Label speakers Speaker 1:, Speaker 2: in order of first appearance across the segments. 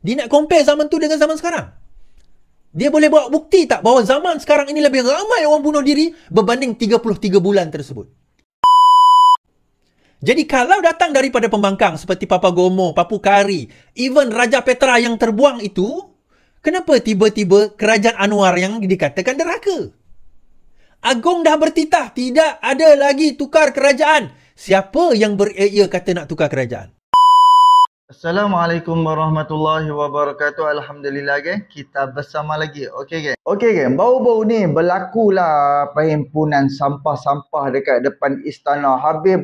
Speaker 1: Dia nak compare zaman tu dengan zaman sekarang. Dia boleh bawa bukti tak bahawa zaman sekarang ini lebih ramai orang bunuh diri berbanding 33 bulan tersebut. Jadi kalau datang daripada pembangkang seperti Papa Gomo, Papu Kari, even Raja Petra yang terbuang itu, kenapa tiba-tiba kerajaan Anwar yang dikatakan deraka? Agong dah bertitah, tidak ada lagi tukar kerajaan. Siapa yang beria eh, kata nak tukar kerajaan?
Speaker 2: Assalamualaikum warahmatullahi wabarakatuh. Alhamdulillah geng, kita bersama lagi. Okey geng.
Speaker 1: Okey geng, bau-bau ni
Speaker 2: lah perhimpunan sampah-sampah dekat depan istana. Habis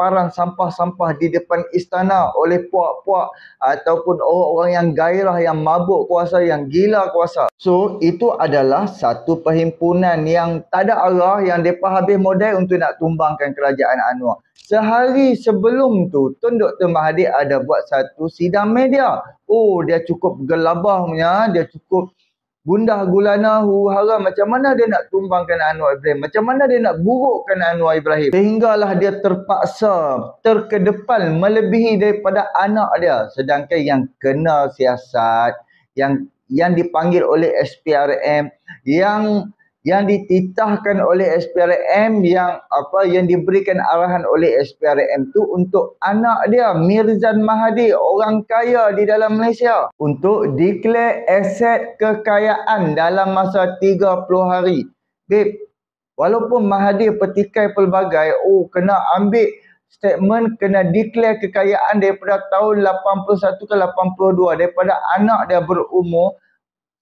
Speaker 2: parang sampah-sampah di depan istana oleh puak-puak ataupun orang-orang yang gairah, yang mabuk kuasa, yang gila kuasa. So, itu adalah satu perhimpunan yang tak ada arah yang mereka habis modal untuk nak tumbangkan kerajaan Anwar. Sehari sebelum tu, Tun Dr. Mahathir ada buat satu sidang media. Oh, dia cukup gelabahnya, dia cukup gundah gulana huru-hara macam mana dia nak tumbangkan Anwar Ibrahim macam mana dia nak burukkan Anwar Ibrahim sehinggalah dia terpaksa terkedepan melebihi daripada anak dia sedangkan yang kenal siasat yang yang dipanggil oleh SPRM yang yang dititahkan oleh SPRM yang apa yang diberikan arahan oleh SPRM tu untuk anak dia Mirzan Mahadi orang kaya di dalam Malaysia untuk declare aset kekayaan dalam masa 30 hari. Babe, walaupun Mahadi petikai pelbagai oh kena ambil statement kena declare kekayaan daripada tahun 81 ke 82 daripada anak dia berumur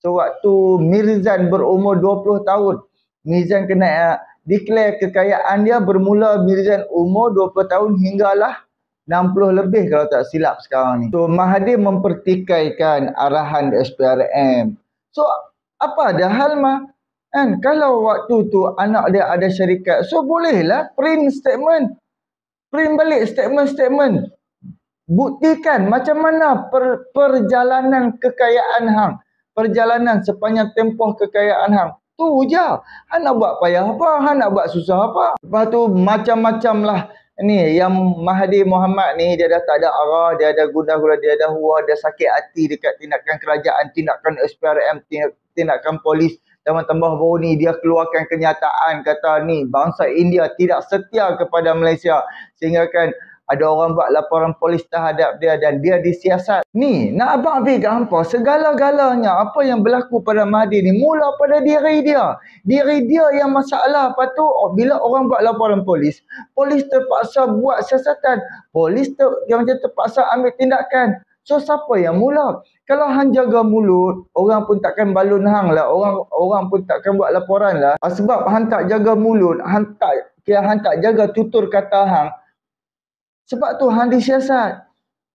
Speaker 2: sewaktu Mirzan berumur 20 tahun Mirzan kena uh, declare kekayaan dia bermula Mirzan umur 20 tahun hinggalah 60 lebih kalau tak silap sekarang ni. So Mahathir mempertikaikan arahan SPRM. So apa dah hal mah? Kan kalau waktu tu anak dia ada syarikat, so bolehlah print statement. Print balik statement-statement. Buktikan macam mana per, perjalanan kekayaan hang perjalanan sepanjang tempoh kekayaan hang. Tu je. Hang nak buat payah apa? Hang nak buat susah apa? Lepas tu macam-macam lah ni yang Mahdi Muhammad ni dia dah tak ada arah, dia ada guna gula, dia ada huah, dia sakit hati dekat tindakan kerajaan, tindakan SPRM, tindakan polis. Taman tambah baru ni dia keluarkan kenyataan kata ni bangsa India tidak setia kepada Malaysia sehingga kan ada orang buat laporan polis terhadap dia dan dia disiasat. Ni, nak abang ambil hampa, segala-galanya apa yang berlaku pada Mahdi ni, mula pada diri dia. Diri dia yang masalah. Lepas tu, oh, bila orang buat laporan polis, polis terpaksa buat siasatan. Polis ter, yang macam terpaksa ambil tindakan. So, siapa yang mula? Kalau hang jaga mulut, orang pun takkan balun hang lah. Orang, orang pun takkan buat laporan lah. Ah, sebab hang tak jaga mulut, hang tak, hang tak jaga tutur kata hang, sebab Tuhan disiasat.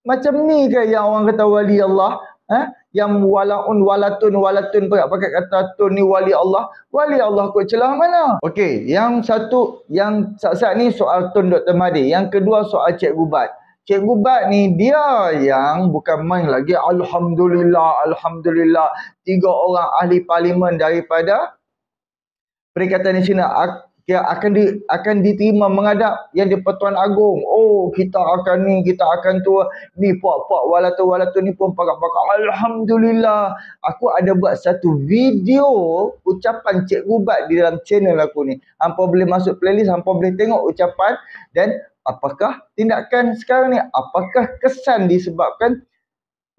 Speaker 2: Macam ni ke yang orang kata wali Allah? Eh? Yang walaun walatun walatun pakai pakai kata tun ni wali Allah. Wali Allah kot celah mana? Okey, yang satu, yang saat-saat ni soal tun Dr. Madi. Yang kedua soal Cik Gubat. Cik Gubat ni dia yang bukan main lagi. Alhamdulillah, Alhamdulillah. Tiga orang ahli parlimen daripada Perikatan Nasional Ya akan di, akan diterima menghadap yang di Pertuan Agong. Oh, kita akan ni, kita akan tu. Ni puak-puak walatu tu ni pun pakak-pakak. Alhamdulillah. Aku ada buat satu video ucapan Cik Gubat di dalam channel aku ni. Hampa boleh masuk playlist, hampa boleh tengok ucapan dan apakah tindakan sekarang ni? Apakah kesan disebabkan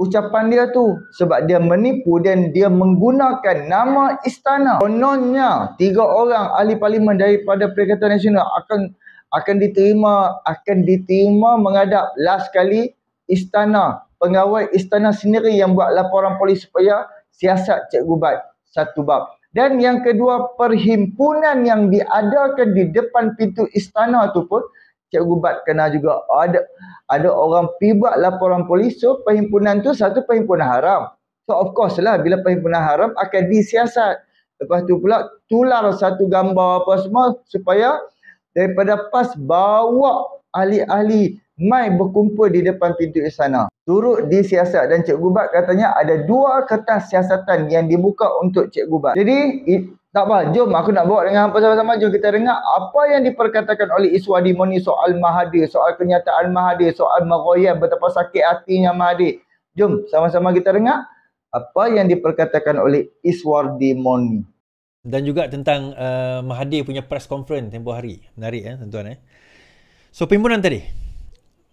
Speaker 2: ucapan dia tu sebab dia menipu dan dia menggunakan nama istana kononnya tiga orang ahli parlimen daripada Perikatan Nasional akan akan diterima akan diterima menghadap last kali istana pengawal istana sendiri yang buat laporan polis supaya siasat cikgu Gubat satu bab dan yang kedua perhimpunan yang diadakan di depan pintu istana tu pun Cikgu Bat kena juga ada ada orang pibat laporan polis so perhimpunan tu satu perhimpunan haram. So of course lah bila perhimpunan haram akan disiasat. Lepas tu pula tular satu gambar apa semua supaya daripada PAS bawa ahli-ahli mai berkumpul di depan pintu istana. Turut disiasat dan Cikgu Bat katanya ada dua kertas siasatan yang dibuka untuk Cikgu Bat. Jadi tak apa, jom aku nak bawa dengan hampa sama-sama, jom kita dengar apa yang diperkatakan oleh Iswadi Moni soal Mahathir, soal kenyataan Mahathir, soal Maghoyan, betapa sakit hatinya Mahathir. Jom sama-sama kita dengar apa yang diperkatakan oleh Iswadi Moni.
Speaker 1: Dan juga tentang uh, Mahathir punya press conference tempoh hari. Menarik eh tuan-tuan eh. So, pimpunan tadi.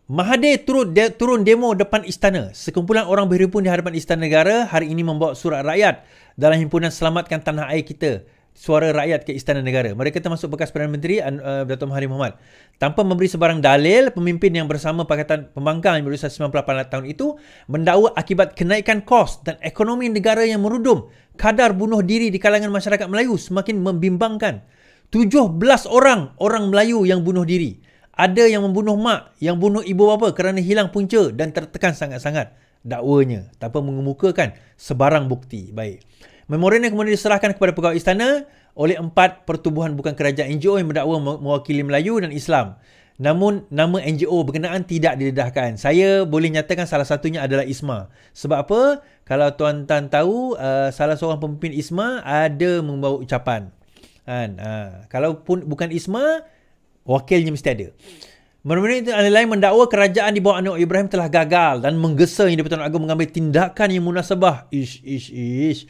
Speaker 1: Mahathir turun, de, turun demo depan istana. Sekumpulan orang berhimpun di hadapan istana negara hari ini membawa surat rakyat dalam himpunan selamatkan tanah air kita. Suara rakyat ke istana negara. Mereka termasuk bekas Perdana Menteri uh, Dato' Mahathir Mohamad. Tanpa memberi sebarang dalil, pemimpin yang bersama Pakatan Pembangkang yang berusia 98 tahun itu mendakwa akibat kenaikan kos dan ekonomi negara yang merudum. Kadar bunuh diri di kalangan masyarakat Melayu semakin membimbangkan. 17 orang orang Melayu yang bunuh diri. Ada yang membunuh mak, yang bunuh ibu bapa kerana hilang punca dan tertekan sangat-sangat dakwanya. tanpa mengemukakan sebarang bukti. Baik. Memorandum kemudian diserahkan kepada pegawai istana oleh empat pertubuhan bukan kerajaan NGO yang mendakwa mewakili Melayu dan Islam. Namun nama NGO berkenaan tidak didedahkan. Saya boleh nyatakan salah satunya adalah ISMA. Sebab apa? Kalau tuan-tuan tahu uh, salah seorang pemimpin ISMA ada membawa ucapan. Kan? Uh, kalau pun bukan ISMA, wakilnya mesti ada. Mereka itu yang lain mendakwa kerajaan di bawah anak Ibrahim telah gagal dan menggesa yang dipertuan agung mengambil tindakan yang munasabah. Ish, ish, ish.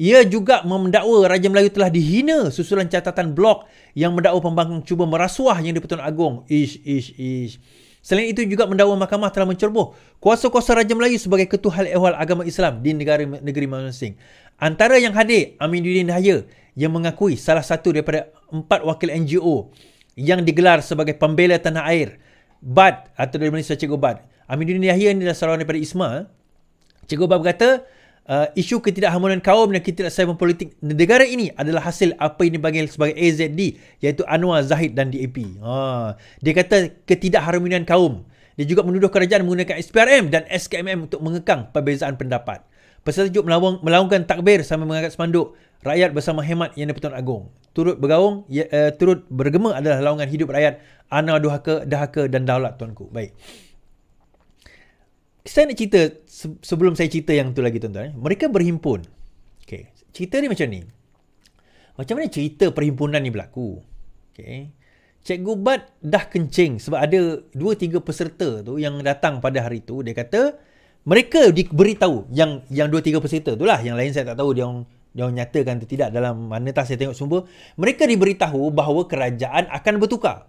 Speaker 1: Ia juga mendakwa Raja Melayu telah dihina susulan catatan blok yang mendakwa pembangkang cuba merasuah yang dipertuan agung. Ish, ish, ish. Selain itu juga mendakwa mahkamah telah mencerboh kuasa-kuasa Raja Melayu sebagai ketua hal ehwal agama Islam di negara negeri masing Antara yang hadir, Aminuddin Dahaya yang mengakui salah satu daripada empat wakil NGO yang digelar sebagai pembela tanah air Bad atau dari Malaysia Cikgu Bad Aminuddin Yahya ini adalah seorang daripada Isma Cikgu Bad berkata uh, isu ketidakharmonian kaum dan ketidaksaiban politik negara ini adalah hasil apa yang dipanggil sebagai AZD iaitu Anwar Zahid dan DAP ha. dia kata ketidakharmonian kaum dia juga menuduh kerajaan menggunakan SPRM dan SKMM untuk mengekang perbezaan pendapat Peserta sejuk melawang, melawangkan takbir sambil mengangkat semanduk. Rakyat bersama hemat yang di dipertuan agung. Turut bergaung, ya, uh, turut bergema adalah lawangan hidup rakyat. Ana duhaka, dahaka dan daulat tuanku. Baik. Saya nak cerita sebelum saya cerita yang tu lagi tuan-tuan. Eh, mereka berhimpun. Okay. Cerita ni macam ni. Macam mana cerita perhimpunan ni berlaku? Okay. Cikgu gubat dah kencing sebab ada 2-3 peserta tu yang datang pada hari tu. Dia kata, mereka diberitahu yang yang 2 3 peserta itulah yang lain saya tak tahu dia orang dia orang nyatakan atau tidak dalam mana tak saya tengok sumber mereka diberitahu bahawa kerajaan akan bertukar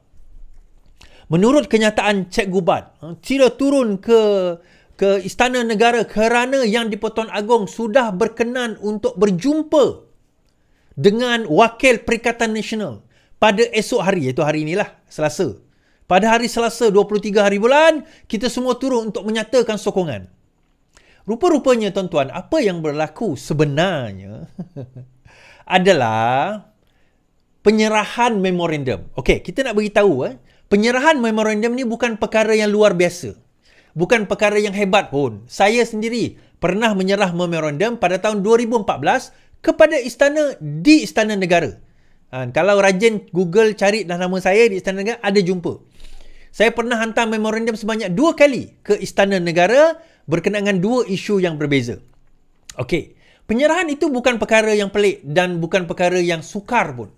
Speaker 1: menurut kenyataan Cek Gubat tidak ha, turun ke ke istana negara kerana yang di Pertuan Agong sudah berkenan untuk berjumpa dengan wakil Perikatan Nasional pada esok hari iaitu hari inilah Selasa pada hari Selasa 23 hari bulan kita semua turun untuk menyatakan sokongan Rupa-rupanya tuan-tuan, apa yang berlaku sebenarnya adalah penyerahan memorandum. Okey, kita nak bagi tahu eh. Penyerahan memorandum ni bukan perkara yang luar biasa. Bukan perkara yang hebat pun. Saya sendiri pernah menyerah memorandum pada tahun 2014 kepada istana di Istana Negara. Ha, kalau rajin Google cari dah nama saya di Istana Negara, ada jumpa. Saya pernah hantar memorandum sebanyak dua kali ke Istana Negara berkenaan dua isu yang berbeza. Okey, penyerahan itu bukan perkara yang pelik dan bukan perkara yang sukar pun.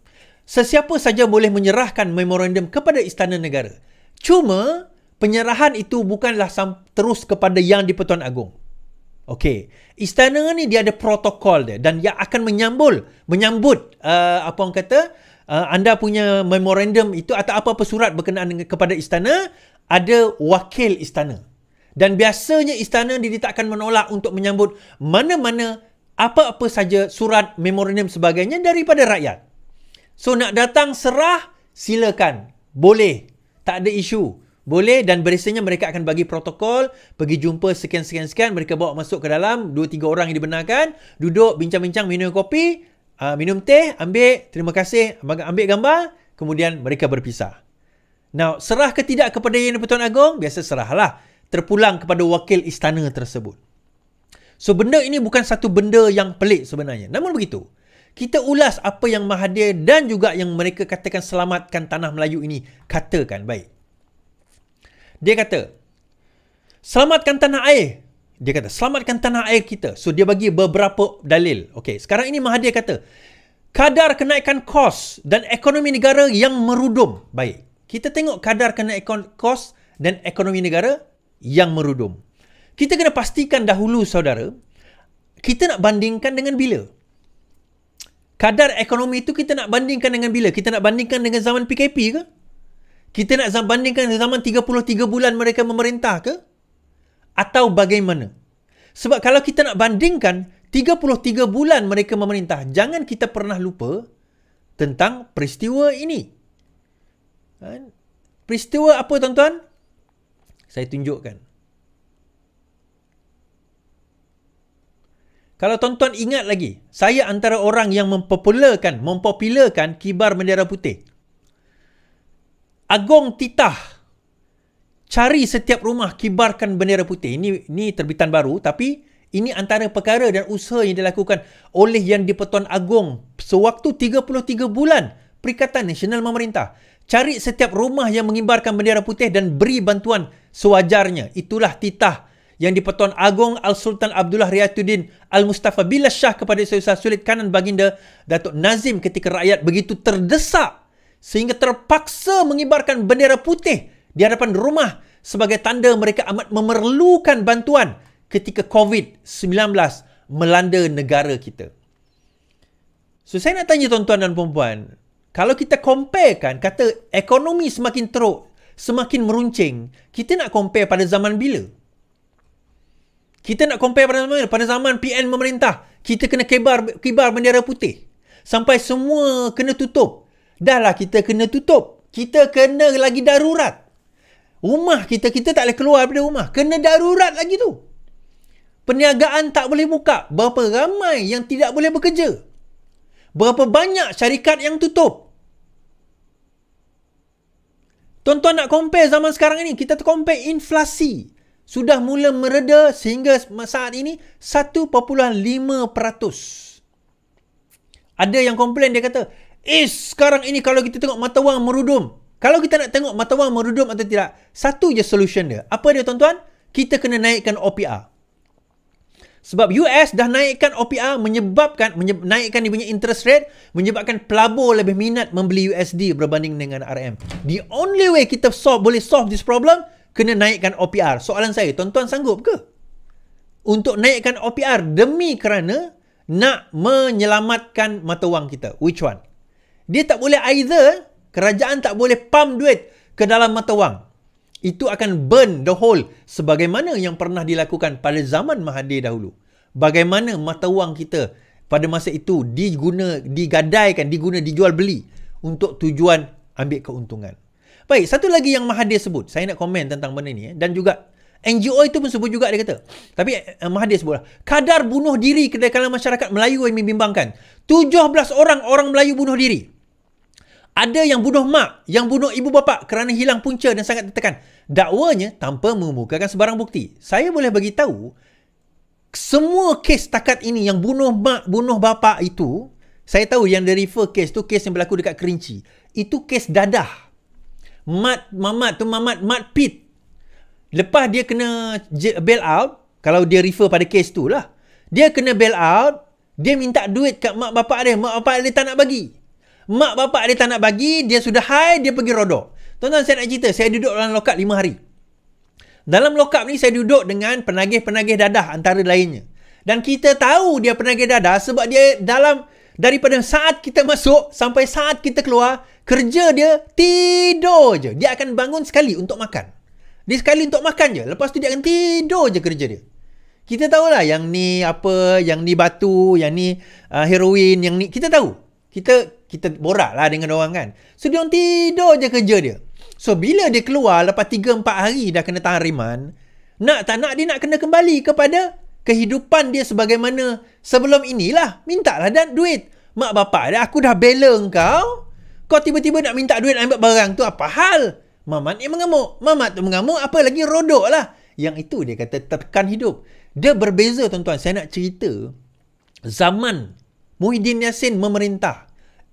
Speaker 1: Sesiapa saja boleh menyerahkan memorandum kepada istana negara. Cuma penyerahan itu bukanlah terus kepada Yang di-Pertuan Agong. Okey, istana ni dia ada protokol dia dan dia akan menyambul, menyambut uh, apa orang kata uh, anda punya memorandum itu atau apa-apa surat berkenaan dengan, kepada istana ada wakil istana dan biasanya istana diletakkan menolak untuk menyambut mana-mana apa-apa saja surat memorandum sebagainya daripada rakyat. So nak datang serah silakan. Boleh. Tak ada isu. Boleh dan biasanya mereka akan bagi protokol, pergi jumpa sekian-sekian-sekian, mereka bawa masuk ke dalam, dua tiga orang yang dibenarkan, duduk bincang-bincang, minum kopi, ah, minum teh, ambil, terima kasih, ambil gambar, kemudian mereka berpisah. Now, serah ke tidak kepada Yang di Agong? Biasa serahlah terpulang kepada wakil istana tersebut. So benda ini bukan satu benda yang pelik sebenarnya. Namun begitu, kita ulas apa yang Mahathir dan juga yang mereka katakan selamatkan tanah Melayu ini katakan. Baik. Dia kata, selamatkan tanah air. Dia kata, selamatkan tanah air kita. So dia bagi beberapa dalil. Okay, sekarang ini Mahathir kata, kadar kenaikan kos dan ekonomi negara yang merudum. Baik. Kita tengok kadar kenaikan kos dan ekonomi negara yang merudum. Kita kena pastikan dahulu saudara, kita nak bandingkan dengan bila? Kadar ekonomi itu kita nak bandingkan dengan bila? Kita nak bandingkan dengan zaman PKP ke? Kita nak bandingkan dengan zaman 33 bulan mereka memerintah ke? Atau bagaimana? Sebab kalau kita nak bandingkan 33 bulan mereka memerintah, jangan kita pernah lupa tentang peristiwa ini. Kan? Peristiwa apa tuan-tuan? Saya tunjukkan. Kalau tuan-tuan ingat lagi, saya antara orang yang mempopularkan, mempopularkan kibar bendera putih. Agong Titah cari setiap rumah kibarkan bendera putih. Ini ini terbitan baru tapi ini antara perkara dan usaha yang dilakukan oleh Yang di-Pertuan Agong sewaktu 33 bulan Perikatan Nasional Memerintah. Cari setiap rumah yang mengibarkan bendera putih dan beri bantuan sewajarnya. Itulah titah yang dipertuan Agong Al-Sultan Abdullah Riyatuddin Al-Mustafa Bila Shah kepada seusaha sulit kanan baginda Datuk Nazim ketika rakyat begitu terdesak sehingga terpaksa mengibarkan bendera putih di hadapan rumah sebagai tanda mereka amat memerlukan bantuan ketika COVID-19 melanda negara kita. So saya nak tanya tuan-tuan dan puan kalau kita compare kan, kata ekonomi semakin teruk, semakin meruncing, kita nak compare pada zaman bila? Kita nak compare pada zaman bila? Pada zaman PN memerintah, kita kena kibar, kibar bendera putih. Sampai semua kena tutup. Dah lah kita kena tutup. Kita kena lagi darurat. Rumah kita, kita tak boleh keluar daripada rumah. Kena darurat lagi tu. Perniagaan tak boleh buka. Berapa ramai yang tidak boleh bekerja? Berapa banyak syarikat yang tutup? Tuan-tuan nak compare zaman sekarang ini, kita compare inflasi. Sudah mula mereda sehingga saat ini 1.5%. Ada yang komplain, dia kata, Eh, sekarang ini kalau kita tengok mata wang merudum. Kalau kita nak tengok mata wang merudum atau tidak, satu je solution dia. Apa dia tuan-tuan? Kita kena naikkan OPR. Sebab US dah naikkan OPR menyebabkan menyeb- naikkan dia punya interest rate menyebabkan pelabur lebih minat membeli USD berbanding dengan RM. The only way kita solve boleh solve this problem kena naikkan OPR. Soalan saya, tuan-tuan sanggup ke? Untuk naikkan OPR demi kerana nak menyelamatkan mata wang kita. Which one? Dia tak boleh either, kerajaan tak boleh pump duit ke dalam mata wang itu akan burn the whole, sebagaimana yang pernah dilakukan pada zaman Mahathir dahulu. Bagaimana mata wang kita pada masa itu diguna, digadaikan, diguna, dijual beli untuk tujuan ambil keuntungan. Baik, satu lagi yang Mahathir sebut. Saya nak komen tentang benda ni. Eh. Dan juga NGO itu pun sebut juga dia kata. Tapi eh, eh Mahathir sebutlah. Kadar bunuh diri kedai kalangan masyarakat Melayu yang membimbangkan. 17 orang orang Melayu bunuh diri. Ada yang bunuh mak, yang bunuh ibu bapa kerana hilang punca dan sangat tertekan. Dakwanya tanpa mengemukakan sebarang bukti. Saya boleh bagi tahu semua kes takat ini yang bunuh mak, bunuh bapa itu, saya tahu yang dari refer case tu kes yang berlaku dekat Kerinci. Itu kes dadah. Mat Mamat tu Mamat Mat Pit. Lepas dia kena bail out, kalau dia refer pada kes tu lah. Dia kena bail out, dia minta duit kat mak bapak dia. Mak bapak dia tak nak bagi. Mak bapak dia tak nak bagi, dia sudah high, dia pergi rodok. Tuan-tuan saya nak cerita, saya duduk dalam lokap lima hari. Dalam lokap ni saya duduk dengan penagih-penagih dadah antara lainnya. Dan kita tahu dia penagih dadah sebab dia dalam daripada saat kita masuk sampai saat kita keluar, kerja dia tidur je. Dia akan bangun sekali untuk makan. Dia sekali untuk makan je. Lepas tu dia akan tidur je kerja dia. Kita tahulah yang ni apa, yang ni batu, yang ni uh, heroin, yang ni kita tahu. Kita kita borak lah dengan orang kan. So dia orang tidur je kerja dia. So bila dia keluar lepas 3-4 hari dah kena tahan riman, nak tak nak dia nak kena kembali kepada kehidupan dia sebagaimana sebelum inilah. minta lah dan duit. Mak bapak dia, aku dah bela kau. Kau tiba-tiba nak minta duit ambil barang tu apa hal? Mamat yang mengamuk. Mamat tu mengamuk apa lagi rodok lah. Yang itu dia kata tekan hidup. Dia berbeza tuan-tuan. Saya nak cerita zaman Muhyiddin Yassin memerintah.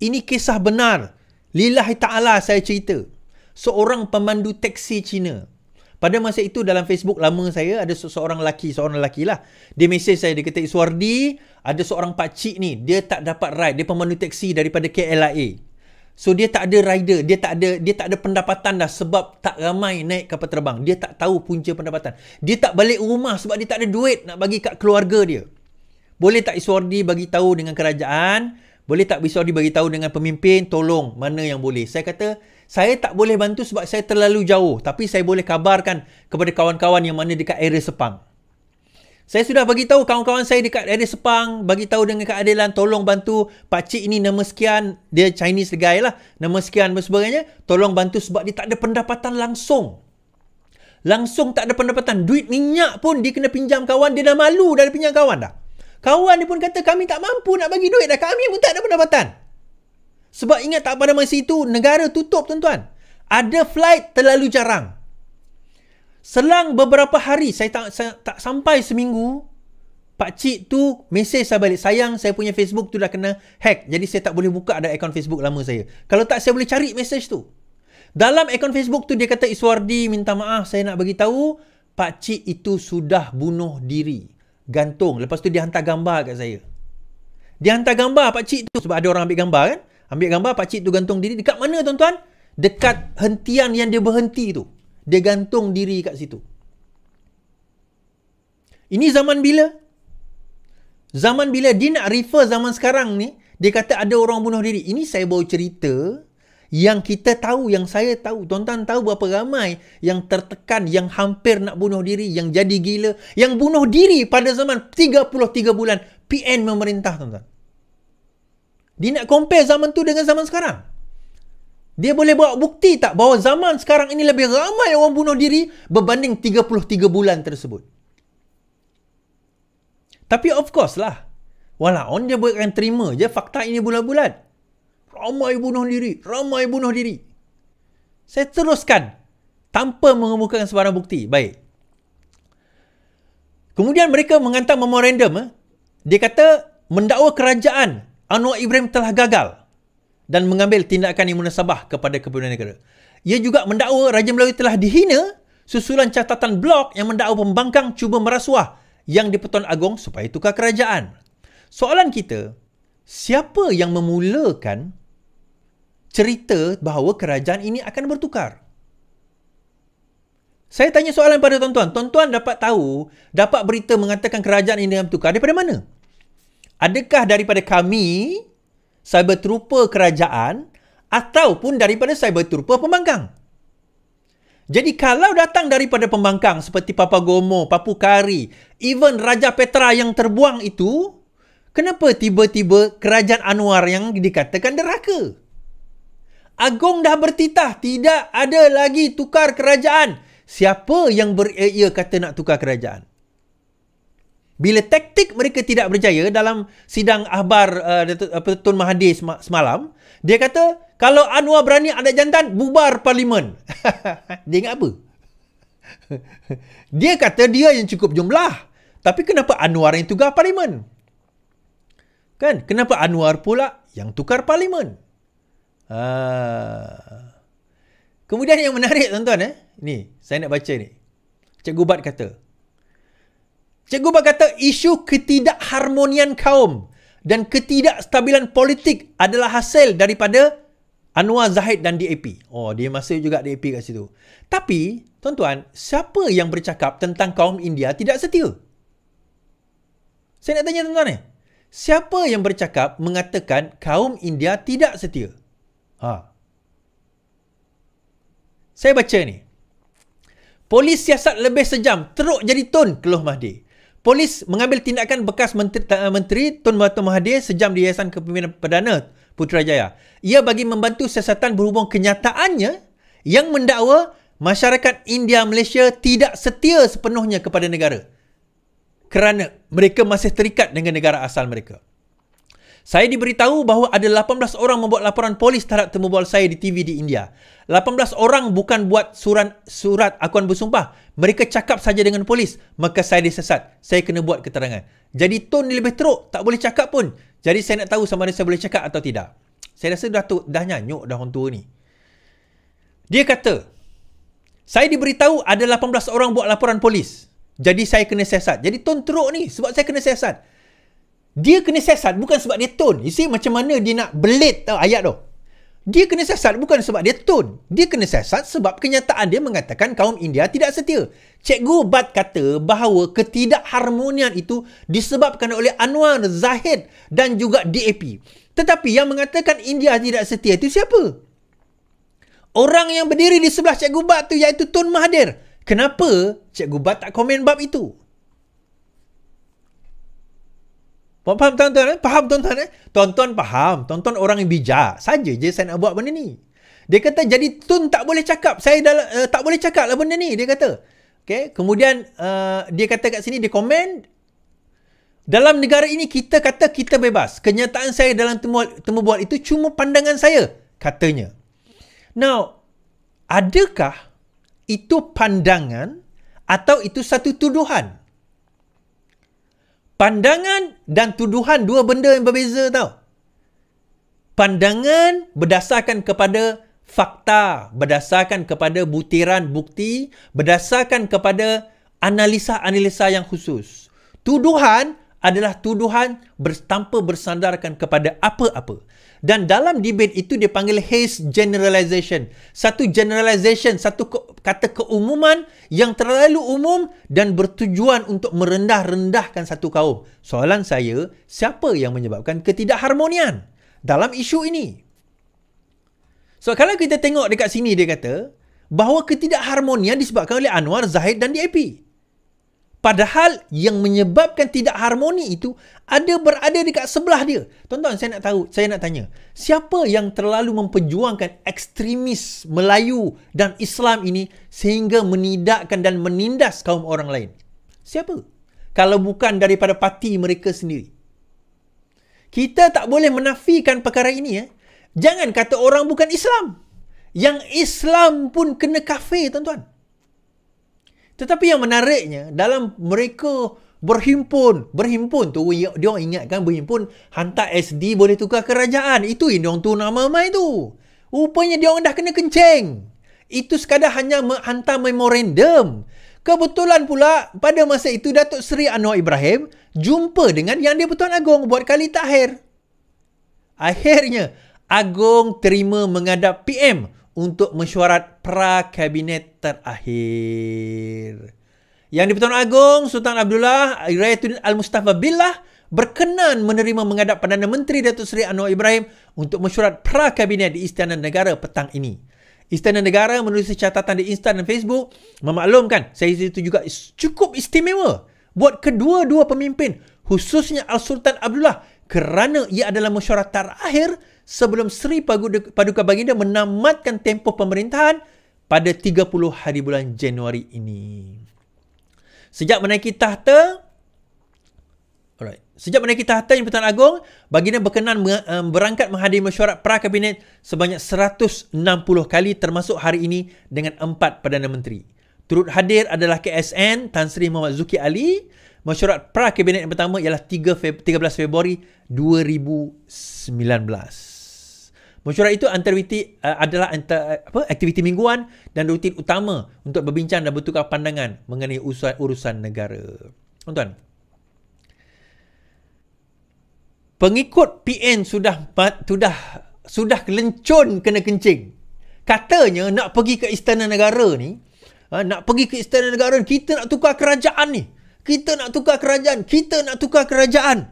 Speaker 1: Ini kisah benar. Lillahi ta'ala saya cerita. Seorang pemandu teksi Cina. Pada masa itu dalam Facebook lama saya ada seorang lelaki, seorang lelaki lah. Dia mesej saya, dia kata, Iswardi, eh, ada seorang pakcik ni, dia tak dapat ride. Dia pemandu teksi daripada KLIA. So dia tak ada rider, dia tak ada dia tak ada pendapatan dah sebab tak ramai naik kapal terbang. Dia tak tahu punca pendapatan. Dia tak balik rumah sebab dia tak ada duit nak bagi kat keluarga dia. Boleh tak Iswardi bagi tahu dengan kerajaan boleh tak Bisa besok diberitahu dengan pemimpin, tolong mana yang boleh. Saya kata, saya tak boleh bantu sebab saya terlalu jauh. Tapi saya boleh kabarkan kepada kawan-kawan yang mana dekat area Sepang. Saya sudah bagi tahu kawan-kawan saya dekat area Sepang, bagi tahu dengan keadilan, tolong bantu Pak Cik ini nama sekian, dia Chinese guy lah, nama sekian dan sebagainya, tolong bantu sebab dia tak ada pendapatan langsung. Langsung tak ada pendapatan. Duit minyak pun dia kena pinjam kawan, dia dah malu dah pinjam kawan dah. Kawan dia pun kata kami tak mampu nak bagi duit dah. Kami pun tak ada pendapatan. Sebab ingat tak pada masa itu negara tutup tuan-tuan. Ada flight terlalu jarang. Selang beberapa hari saya tak, saya tak sampai seminggu Pak Cik tu mesej saya balik Sayang saya punya Facebook tu dah kena hack Jadi saya tak boleh buka ada akaun Facebook lama saya Kalau tak saya boleh cari mesej tu Dalam akaun Facebook tu dia kata Iswardi minta maaf saya nak bagi tahu Pak Cik itu sudah bunuh diri gantung lepas tu dia hantar gambar kat saya dia hantar gambar pak cik tu sebab ada orang ambil gambar kan ambil gambar pak cik tu gantung diri dekat mana tuan-tuan dekat hentian yang dia berhenti tu dia gantung diri kat situ ini zaman bila zaman bila dia nak refer zaman sekarang ni dia kata ada orang bunuh diri ini saya baru cerita yang kita tahu, yang saya tahu, tuan-tuan tahu berapa ramai yang tertekan, yang hampir nak bunuh diri, yang jadi gila, yang bunuh diri pada zaman 33 bulan PN memerintah tuan-tuan. Dia nak compare zaman tu dengan zaman sekarang. Dia boleh bawa bukti tak bahawa zaman sekarang ini lebih ramai orang bunuh diri berbanding 33 bulan tersebut. Tapi of course lah. Walau on dia boleh terima je fakta ini bulan-bulan ramai bunuh diri, ramai bunuh diri. Saya teruskan tanpa mengemukakan sebarang bukti. Baik. Kemudian mereka menghantar memorandum. Eh. Dia kata mendakwa kerajaan Anwar Ibrahim telah gagal dan mengambil tindakan yang munasabah kepada kepimpinan negara. Ia juga mendakwa Raja Melayu telah dihina susulan catatan blok yang mendakwa pembangkang cuba merasuah yang dipertuan agong supaya tukar kerajaan. Soalan kita, siapa yang memulakan cerita bahawa kerajaan ini akan bertukar. Saya tanya soalan pada tuan-tuan. Tuan-tuan dapat tahu, dapat berita mengatakan kerajaan ini akan bertukar daripada mana? Adakah daripada kami, cyberterupa kerajaan, ataupun daripada cyberterupa pembangkang? Jadi kalau datang daripada pembangkang seperti Papa Gomo, Papu Kari, even Raja Petra yang terbuang itu, kenapa tiba-tiba kerajaan Anwar yang dikatakan deraka? Agong dah bertitah tidak ada lagi tukar kerajaan siapa yang beria eh, kata nak tukar kerajaan bila taktik mereka tidak berjaya dalam sidang ahbar uh, Tun Mahathir semalam dia kata kalau Anwar berani ada jantan bubar parlimen dia ingat apa dia kata dia yang cukup jumlah tapi kenapa Anwar yang tukar parlimen kan kenapa Anwar pula yang tukar parlimen Ah. Kemudian yang menarik tuan-tuan eh. Ni, saya nak baca ni. Cikgu Bat kata. Cikgu Bat kata, isu ketidakharmonian kaum dan ketidakstabilan politik adalah hasil daripada Anwar Zahid dan DAP. Oh, dia masih juga DAP kat situ. Tapi, tuan-tuan, siapa yang bercakap tentang kaum India tidak setia? Saya nak tanya tuan-tuan ni. Eh? Siapa yang bercakap mengatakan kaum India tidak setia? Ha. Saya baca ni. Polis siasat lebih sejam, teruk jadi tun, keluh Mahdi. Polis mengambil tindakan bekas menteri, ta, menteri Tun Mahathir Mahathir sejam di Yayasan Kepimpinan Perdana Putrajaya. Ia bagi membantu siasatan berhubung kenyataannya yang mendakwa masyarakat India Malaysia tidak setia sepenuhnya kepada negara kerana mereka masih terikat dengan negara asal mereka. Saya diberitahu bahawa ada 18 orang membuat laporan polis terhadap temubual saya di TV di India. 18 orang bukan buat surat surat akuan bersumpah. Mereka cakap saja dengan polis. Maka saya disesat. Saya kena buat keterangan. Jadi tone dia lebih teruk. Tak boleh cakap pun. Jadi saya nak tahu sama ada saya boleh cakap atau tidak. Saya rasa dah, tu, dah nyanyuk dah orang tua ni. Dia kata, saya diberitahu ada 18 orang buat laporan polis. Jadi saya kena sesat. Jadi tone teruk ni sebab saya kena sesat. Dia kena siasat bukan sebab dia tone. You see macam mana dia nak belit tau ayat tu. Dia kena siasat bukan sebab dia tone. Dia kena siasat sebab kenyataan dia mengatakan kaum India tidak setia. Cikgu Bat kata bahawa ketidakharmonian itu disebabkan oleh Anwar, Zahid dan juga DAP. Tetapi yang mengatakan India tidak setia itu siapa? Orang yang berdiri di sebelah Cikgu Bat tu iaitu Tun Mahathir. Kenapa Cikgu Bat tak komen bab itu? Puan faham tuan-tuan eh? Faham tuan-tuan eh? Tuan-tuan faham. Tuan-tuan orang yang bijak. Saja je saya nak buat benda ni. Dia kata jadi tun tak boleh cakap. Saya dah, uh, tak boleh cakap lah benda ni. Dia kata. Okay. Kemudian uh, dia kata kat sini. Dia komen. Dalam negara ini kita kata kita bebas. Kenyataan saya dalam temu, temu buat itu cuma pandangan saya. Katanya. Now. Adakah itu pandangan atau itu satu tuduhan? Pandangan dan tuduhan dua benda yang berbeza tau. Pandangan berdasarkan kepada fakta, berdasarkan kepada butiran bukti, berdasarkan kepada analisa-analisa yang khusus. Tuduhan adalah tuduhan tanpa bersandarkan kepada apa-apa. Dan dalam debate itu dia panggil Hayes generalization. Satu generalization, satu ke, kata keumuman yang terlalu umum dan bertujuan untuk merendah-rendahkan satu kaum. Soalan saya, siapa yang menyebabkan ketidakharmonian dalam isu ini? So kalau kita tengok dekat sini dia kata bahawa ketidakharmonian disebabkan oleh Anwar, Zahid dan DAP. Padahal yang menyebabkan tidak harmoni itu ada berada dekat sebelah dia. Tonton saya nak tahu, saya nak tanya. Siapa yang terlalu memperjuangkan ekstremis Melayu dan Islam ini sehingga menidakkan dan menindas kaum orang lain? Siapa? Kalau bukan daripada parti mereka sendiri. Kita tak boleh menafikan perkara ini. Eh? Jangan kata orang bukan Islam. Yang Islam pun kena kafir, tuan-tuan. Tetapi yang menariknya dalam mereka berhimpun, berhimpun tu dia orang ingatkan berhimpun hantar SD boleh tukar kerajaan. Itu yang dia orang tu nama mai tu. Rupanya dia orang dah kena kencing. Itu sekadar hanya hantar memorandum. Kebetulan pula pada masa itu Datuk Seri Anwar Ibrahim jumpa dengan Yang dia pertuan Agong buat kali terakhir Akhirnya Agong terima mengadap PM untuk mesyuarat pra-kabinet terakhir. Yang di-Pertuan Agong, Sultan Abdullah Raiatuddin Al-Mustafa Billah berkenan menerima mengadap Perdana Menteri Datuk Seri Anwar Ibrahim untuk mesyuarat pra-kabinet di Istana Negara petang ini. Istana Negara menulis catatan di Instagram dan Facebook memaklumkan saya itu juga cukup istimewa buat kedua-dua pemimpin khususnya Al-Sultan Abdullah kerana ia adalah mesyuarat terakhir sebelum Sri Paduka Baginda menamatkan tempoh pemerintahan pada 30 hari bulan Januari ini. Sejak menaiki tahta, alright. Sejak menaiki tahta Yang Pertuan Agong, Baginda berkenan eh, berangkat menghadiri mesyuarat prakabinet sebanyak 160 kali termasuk hari ini dengan empat Perdana Menteri. Turut hadir adalah KSN Tan Sri Muhammad Zuki Ali. Mesyuarat prakabinet yang pertama ialah 3 Feb- 13 Februari 2019. Mesyuarat itu antariti uh, eh, adalah antar, apa aktiviti mingguan dan rutin utama untuk berbincang dan bertukar pandangan mengenai urusan urusan negara. Tuan-tuan. Pengikut PN sudah sudah sudah kelencun kena kencing. Katanya nak pergi ke istana negara ni, uh, nak pergi ke istana negara kita nak tukar kerajaan ni. Kita nak tukar kerajaan, kita Nak tukar kerajaan.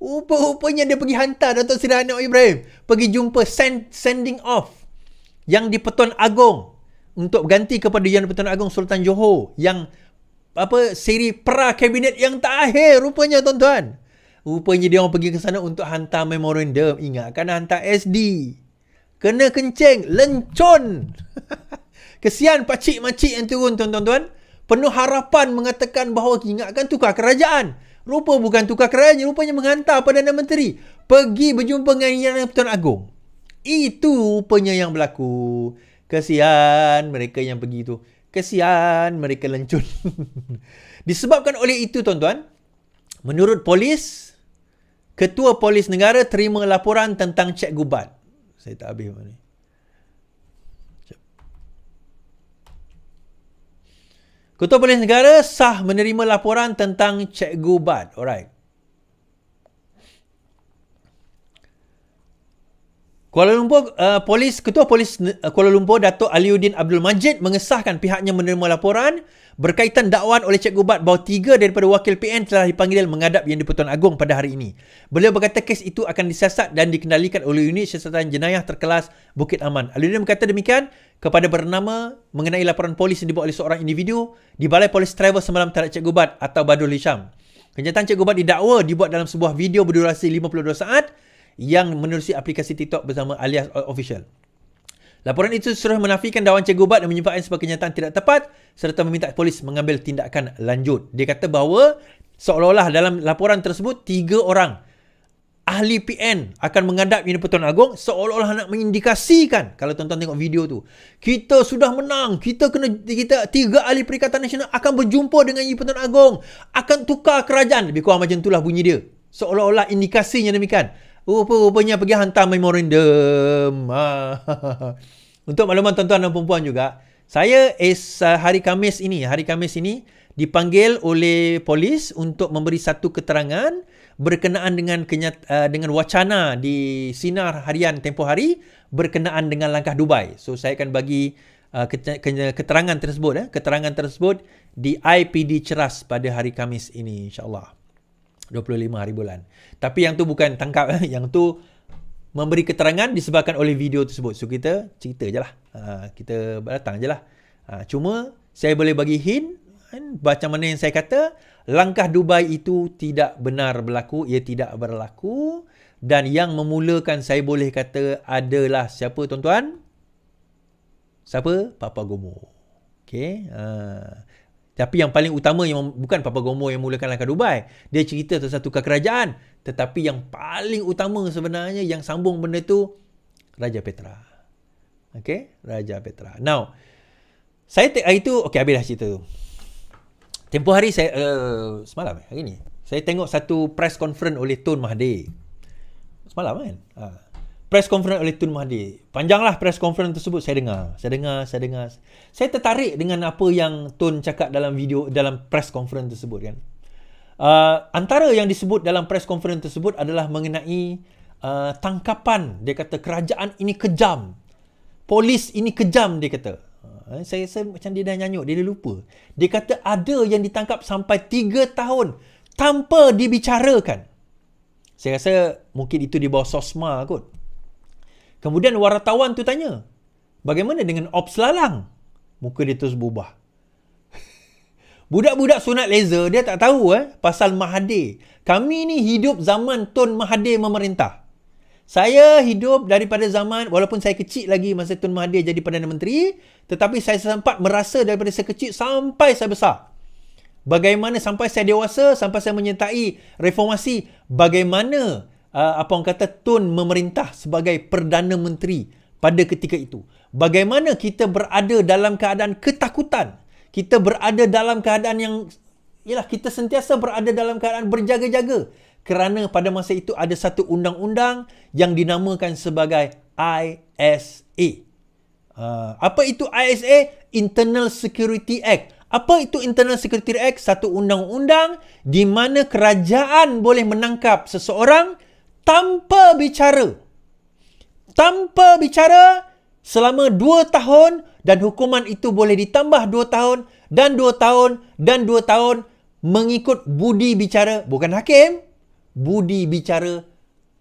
Speaker 1: Rupa-rupanya dia pergi hantar Datuk Seri Anak Ibrahim Pergi jumpa send, sending off Yang di Pertuan Agong Untuk ganti kepada Yang di Pertuan Agong Sultan Johor Yang apa Siri pra kabinet yang akhir Rupanya tuan-tuan Rupanya dia orang pergi ke sana Untuk hantar memorandum Ingatkan hantar SD Kena kencing Lencon Kesian pakcik-makcik yang turun tuan-tuan Penuh harapan mengatakan bahawa Ingatkan tukar kerajaan Rupa bukan tukar kerajaan Rupanya menghantar Perdana Menteri Pergi berjumpa dengan Yang Pertuan Agong Itu rupanya yang berlaku Kesian mereka yang pergi tu Kesian mereka lencun Disebabkan oleh itu tuan-tuan Menurut polis Ketua polis negara terima laporan tentang Cek Gubat Saya tak habis mana Ketua Polis Negara sah menerima laporan tentang cek gubat. Alright. Kuala Lumpur uh, polis Ketua Polis uh, Kuala Lumpur Dato Aliuddin Abdul Majid mengesahkan pihaknya menerima laporan berkaitan dakwaan oleh Cikgu Bat bahawa tiga daripada wakil PN telah dipanggil menghadap yang di-Pertuan Agong pada hari ini. Beliau berkata kes itu akan disiasat dan dikendalikan oleh unit siasatan jenayah terkelas Bukit Aman. Aludin berkata demikian kepada bernama mengenai laporan polis yang dibuat oleh seorang individu di Balai Polis Travel semalam terhadap Cikgu Bat atau Badul Hisham. Kenyataan Cikgu Bat didakwa dibuat dalam sebuah video berdurasi 52 saat yang menerusi aplikasi TikTok bersama alias official. Laporan itu sudah menafikan dakwaan Cikgu Ubat dan menyebabkan sebagai kenyataan tidak tepat serta meminta polis mengambil tindakan lanjut. Dia kata bahawa seolah-olah dalam laporan tersebut tiga orang ahli PN akan mengadap Yang Pertuan Agong seolah-olah nak mengindikasikan kalau tuan-tuan tengok video tu kita sudah menang kita kena kita tiga ahli Perikatan Nasional akan berjumpa dengan Yang Pertuan Agong akan tukar kerajaan lebih kurang macam itulah bunyi dia seolah-olah indikasinya demikian Rupa-rupanya pergi hantar memorandum. Ha. Untuk makluman tuan-tuan dan perempuan juga, saya es uh, hari Kamis ini, hari Kamis ini dipanggil oleh polis untuk memberi satu keterangan berkenaan dengan kenyata, uh, dengan wacana di sinar harian Tempo hari berkenaan dengan langkah Dubai. So saya akan bagi uh, keterangan tersebut eh, keterangan tersebut di IPD Ceras pada hari Kamis ini insya-Allah. 25 hari bulan. Tapi yang tu bukan tangkap. Yang tu memberi keterangan disebabkan oleh video tersebut. So kita cerita je lah. Uh, kita datang je lah. Uh, cuma saya boleh bagi hint. Kan, baca mana yang saya kata. Langkah Dubai itu tidak benar berlaku. Ia tidak berlaku. Dan yang memulakan saya boleh kata adalah siapa tuan-tuan? Siapa? Papa Gomo. Okay. Uh, ha. Tapi yang paling utama yang bukan Papa Gombo yang mulakan langkah Dubai. Dia cerita tentang satu kerajaan. Tetapi yang paling utama sebenarnya yang sambung benda tu Raja Petra. Okay? Raja Petra. Now, saya te- hari tu, okay habis dah cerita tu. Tempoh hari saya, uh, semalam eh, hari ni, saya tengok satu press conference oleh Tun Mahathir. Semalam kan? Haa. Uh press conference oleh Tun Mahathir. Panjanglah press conference tersebut saya dengar. Saya dengar, saya dengar. Saya tertarik dengan apa yang Tun cakap dalam video dalam press conference tersebut kan. Uh, antara yang disebut dalam press conference tersebut adalah mengenai uh, tangkapan dia kata kerajaan ini kejam. Polis ini kejam dia kata. Uh, saya saya macam dia dah nyanyuk, dia dah lupa. Dia kata ada yang ditangkap sampai 3 tahun tanpa dibicarakan. Saya rasa mungkin itu di bawah SOSMA kot. Kemudian wartawan tu tanya, bagaimana dengan ops lalang? Muka dia terus berubah. Budak-budak sunat laser, dia tak tahu eh, pasal Mahathir. Kami ni hidup zaman Tun Mahathir memerintah. Saya hidup daripada zaman, walaupun saya kecil lagi masa Tun Mahathir jadi Perdana Menteri, tetapi saya sempat merasa daripada saya kecil sampai saya besar. Bagaimana sampai saya dewasa, sampai saya menyertai reformasi, bagaimana uh, apa orang kata Tun memerintah sebagai perdana menteri pada ketika itu. Bagaimana kita berada dalam keadaan ketakutan? Kita berada dalam keadaan yang ialah kita sentiasa berada dalam keadaan berjaga-jaga kerana pada masa itu ada satu undang-undang yang dinamakan sebagai ISA. Uh, ah, apa itu ISA? Internal Security Act. Apa itu Internal Security Act? Satu undang-undang di mana kerajaan boleh menangkap seseorang tanpa bicara. Tanpa bicara selama 2 tahun dan hukuman itu boleh ditambah 2 tahun dan 2 tahun dan 2 tahun mengikut budi bicara bukan hakim. Budi bicara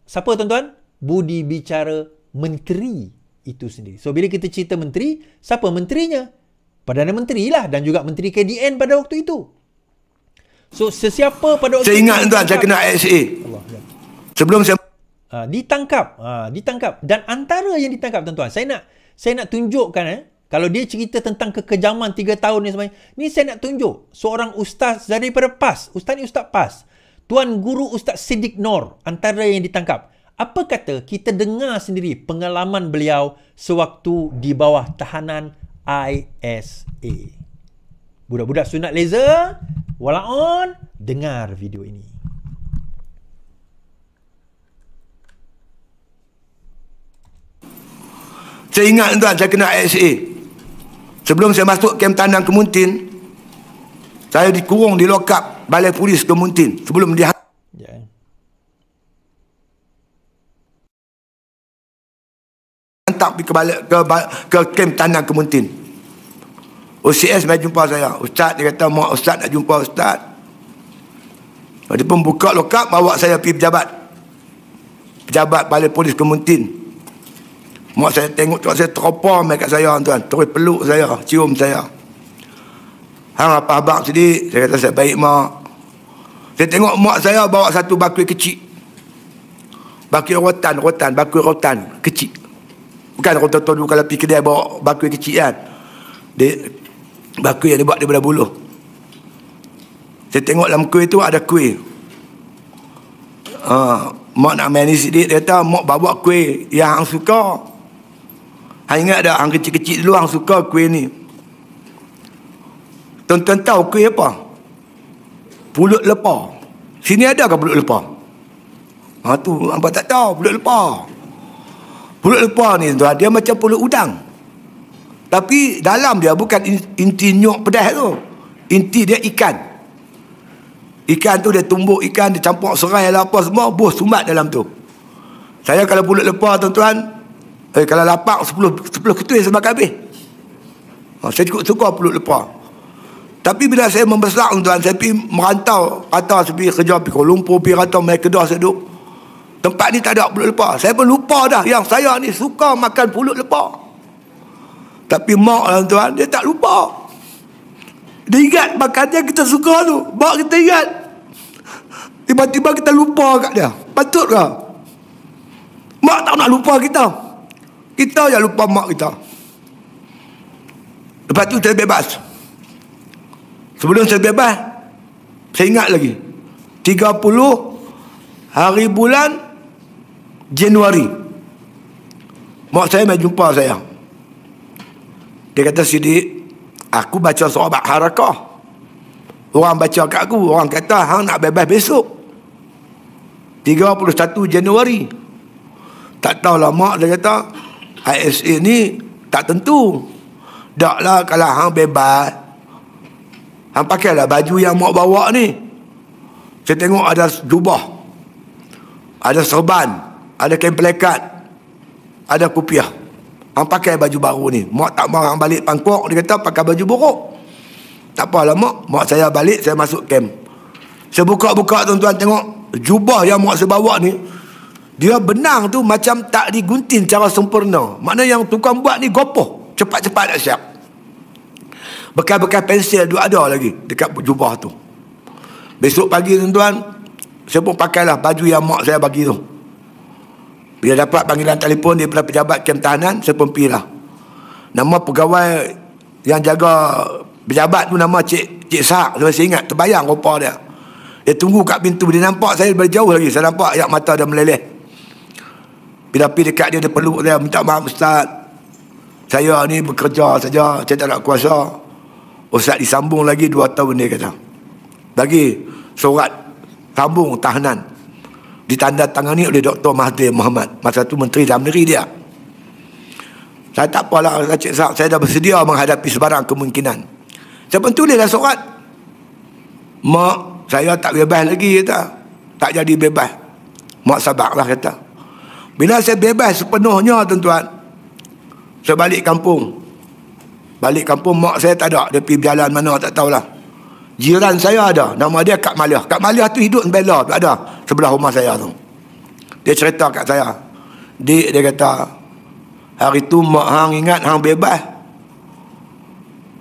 Speaker 1: siapa tuan-tuan? Budi bicara menteri itu sendiri. So bila kita cerita menteri, siapa menterinya? Perdana Menteri lah dan juga Menteri KDN pada waktu itu. So sesiapa pada waktu Saya ingat tuan, saya kena SA. Allah, ya. Sebelum saya uh, ditangkap, uh, ditangkap dan antara yang ditangkap tuan-tuan, saya nak saya nak tunjukkan eh kalau dia cerita tentang kekejaman 3 tahun ni sebenarnya, ni saya nak tunjuk seorang ustaz daripada PAS, ustaz ni ustaz PAS. Tuan Guru Ustaz Sidik Nor antara yang ditangkap. Apa kata kita dengar sendiri pengalaman beliau sewaktu di bawah tahanan ISA. Budak-budak sunat laser, wala dengar video ini. Saya
Speaker 3: ingat tuan saya kena ISA Sebelum saya masuk kem tandang Kemuntin Saya dikurung di lokap balai polis Kemuntin Sebelum dia ha- ya. hantar pergi ke ke, ke kem tandang Kemuntin OCS mai jumpa saya Ustaz dia kata mak Ustaz nak jumpa Ustaz dia pun buka lokap bawa saya pergi pejabat pejabat balai polis Kemuntin Mak saya tengok tuan saya teropong mai kat saya tuan. Terus peluk saya, cium saya. Hang apa abang tadi? Saya kata saya baik mak. Saya tengok mak saya bawa satu bakul kecil. Bakul rotan, rotan, bakul rotan kecil. Bukan rotan tu kalau pergi kedai bawa bakul kecil kan. Dia bakul yang dibuat daripada buluh. Saya tengok dalam kuih tu ada kuih. Ha, mak nak main ni sikit dia kata mak bawa kuih yang hang suka. Hang ingat dah hang kecil-kecil dulu hang suka kuih ni. Tuan-tuan tahu kuih apa? Pulut lepa. Sini ada ke pulut lepa? Ha tu hangpa tak tahu pulut lepa. Pulut lepa ni tuan dia macam pulut udang. Tapi dalam dia bukan inti nyok pedas tu. Inti dia ikan. Ikan tu dia tumbuk ikan, dia campur serai lah apa semua, buh sumat dalam tu. Saya kalau pulut lepa tuan-tuan, Eh, kalau lapar, 10, 10 ketua sebab habis. Ha, saya cukup suka pulut lepas. Tapi bila saya membesar tuan, saya pergi merantau, kata saya pergi kerja, pergi Kuala Lumpur, pergi rata, main kedah saya duduk. Tempat ni tak ada pulut lepas. Saya pun lupa dah yang saya ni suka makan pulut lepas. Tapi mak lah tuan, dia tak lupa. Dia ingat makan yang kita suka tu. Mak kita ingat. Tiba-tiba kita lupa kat dia. Patutkah? Mak tak nak lupa Kita. Kita yang lupa mak kita. Lepas tu saya bebas. Sebelum saya bebas, saya ingat lagi. 30 hari bulan Januari. Mak saya mai jumpa saya. Dia kata, Sidik, aku baca sobat harakah. Orang baca kat aku, orang kata, hang nak bebas besok. 31 Januari. Tak tahu lama dia kata, ISA ni tak tentu. Daklah kalau hang bebas. Hang lah baju yang mau bawa ni. Saya tengok ada jubah. Ada serban. Ada kain pelekat. Ada kupiah. Hang pakai baju baru ni. Mak tak mau hang balik pangkuk. Dia kata pakai baju buruk. Tak apalah mak. Mak saya balik saya masuk kem. Saya buka-buka tuan-tuan tengok. Jubah yang mak saya bawa ni dia benang tu macam tak digunting cara sempurna. Mana yang tukang buat ni gopoh. Cepat-cepat nak siap. Bekas bekas pensel tu ada lagi dekat jubah tu. Besok pagi tuan-tuan, saya pun pakailah baju yang mak saya bagi tu. Bila dapat panggilan telefon daripada pejabat kem tahanan, saya pun lah. Nama pegawai yang jaga pejabat tu nama Cik, Cik Sak. Saya masih ingat, terbayang rupa dia. Dia tunggu kat pintu, dia nampak saya dari jauh lagi. Saya nampak ayat mata dia meleleh. Bila pergi dekat dia, dia perlu dia, minta maaf Ustaz. Saya ni bekerja saja, saya tak nak kuasa. Ustaz disambung lagi dua tahun dia kata. Bagi surat sambung tahanan. Ditanda tangani oleh Dr. Mahathir Muhammad. Masa tu Menteri Dalam Negeri dia. Saya tak apalah, Encik saya dah bersedia menghadapi sebarang kemungkinan. Saya pun tulislah surat. Mak, saya tak bebas lagi kata. Tak jadi bebas. Mak sabarlah kata. Bila saya bebas sepenuhnya tuan-tuan. Saya balik kampung. Balik kampung mak saya tak ada. Dia pergi berjalan mana tak tahulah. Jiran saya ada. Nama dia Kak Malah. Kak Malah tu hidup bela tak ada. Sebelah rumah saya tu. Dia cerita kat saya. Dik dia kata. Hari tu mak hang ingat hang bebas.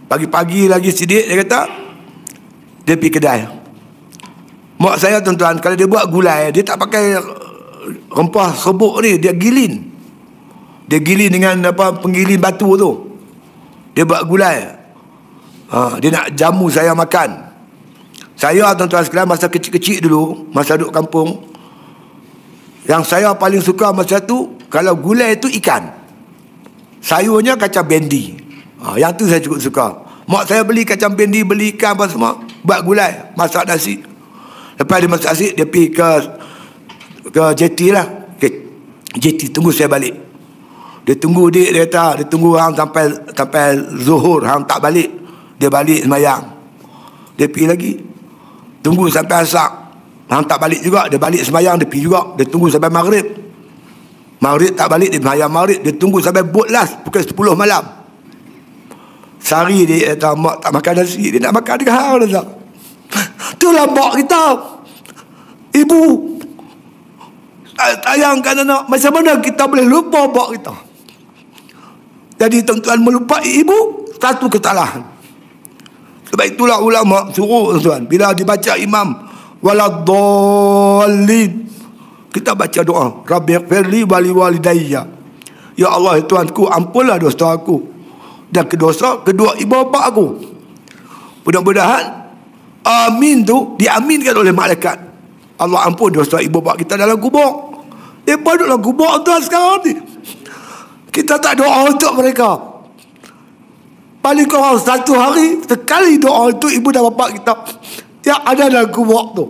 Speaker 3: Pagi-pagi lagi sidik dia kata. Dia pergi kedai. Mak saya tuan-tuan. Kalau dia buat gulai. Dia tak pakai rempah serbuk ni dia giling dia giling dengan apa penggiling batu tu dia buat gulai ha, dia nak jamu saya makan saya tuan-tuan sekalian masa kecil-kecil dulu masa duduk kampung yang saya paling suka masa tu kalau gulai tu ikan sayurnya kacang bendi ha, yang tu saya cukup suka mak saya beli kacang bendi beli ikan apa semua buat gulai masak nasi lepas dia masak nasi dia pergi ke ke JT lah ke JT tunggu saya balik dia tunggu dia dia kata dia tunggu hang sampai sampai zuhur hang tak balik dia balik semayang dia pergi lagi tunggu sampai asak hang tak balik juga dia balik semayang dia pergi juga dia tunggu sampai maghrib maghrib tak balik dia semayang maghrib dia tunggu sampai bot last pukul 10 malam sehari dia kata mak tak makan nasi dia nak makan dengan hang tu lah mak kita ibu Eh, tayangkan anak macam mana kita boleh lupa bapak kita jadi tuan-tuan melupai ibu satu kesalahan sebab itulah ulama suruh tuan bila dibaca imam waladhalin kita baca doa rabbi firli wali walidayya ya allah ya tuanku ampunlah dosa aku dan kedosa kedua ibu bapa aku mudah-mudahan amin tu diaminkan oleh malaikat Allah ampun dosa ibu bapa kita dalam kubur dia lagu kubur tuan sekarang ni. Kita tak doa untuk mereka. Paling kurang satu hari, sekali doa itu ibu dan bapa kita. Yang ada lagu kubur tu.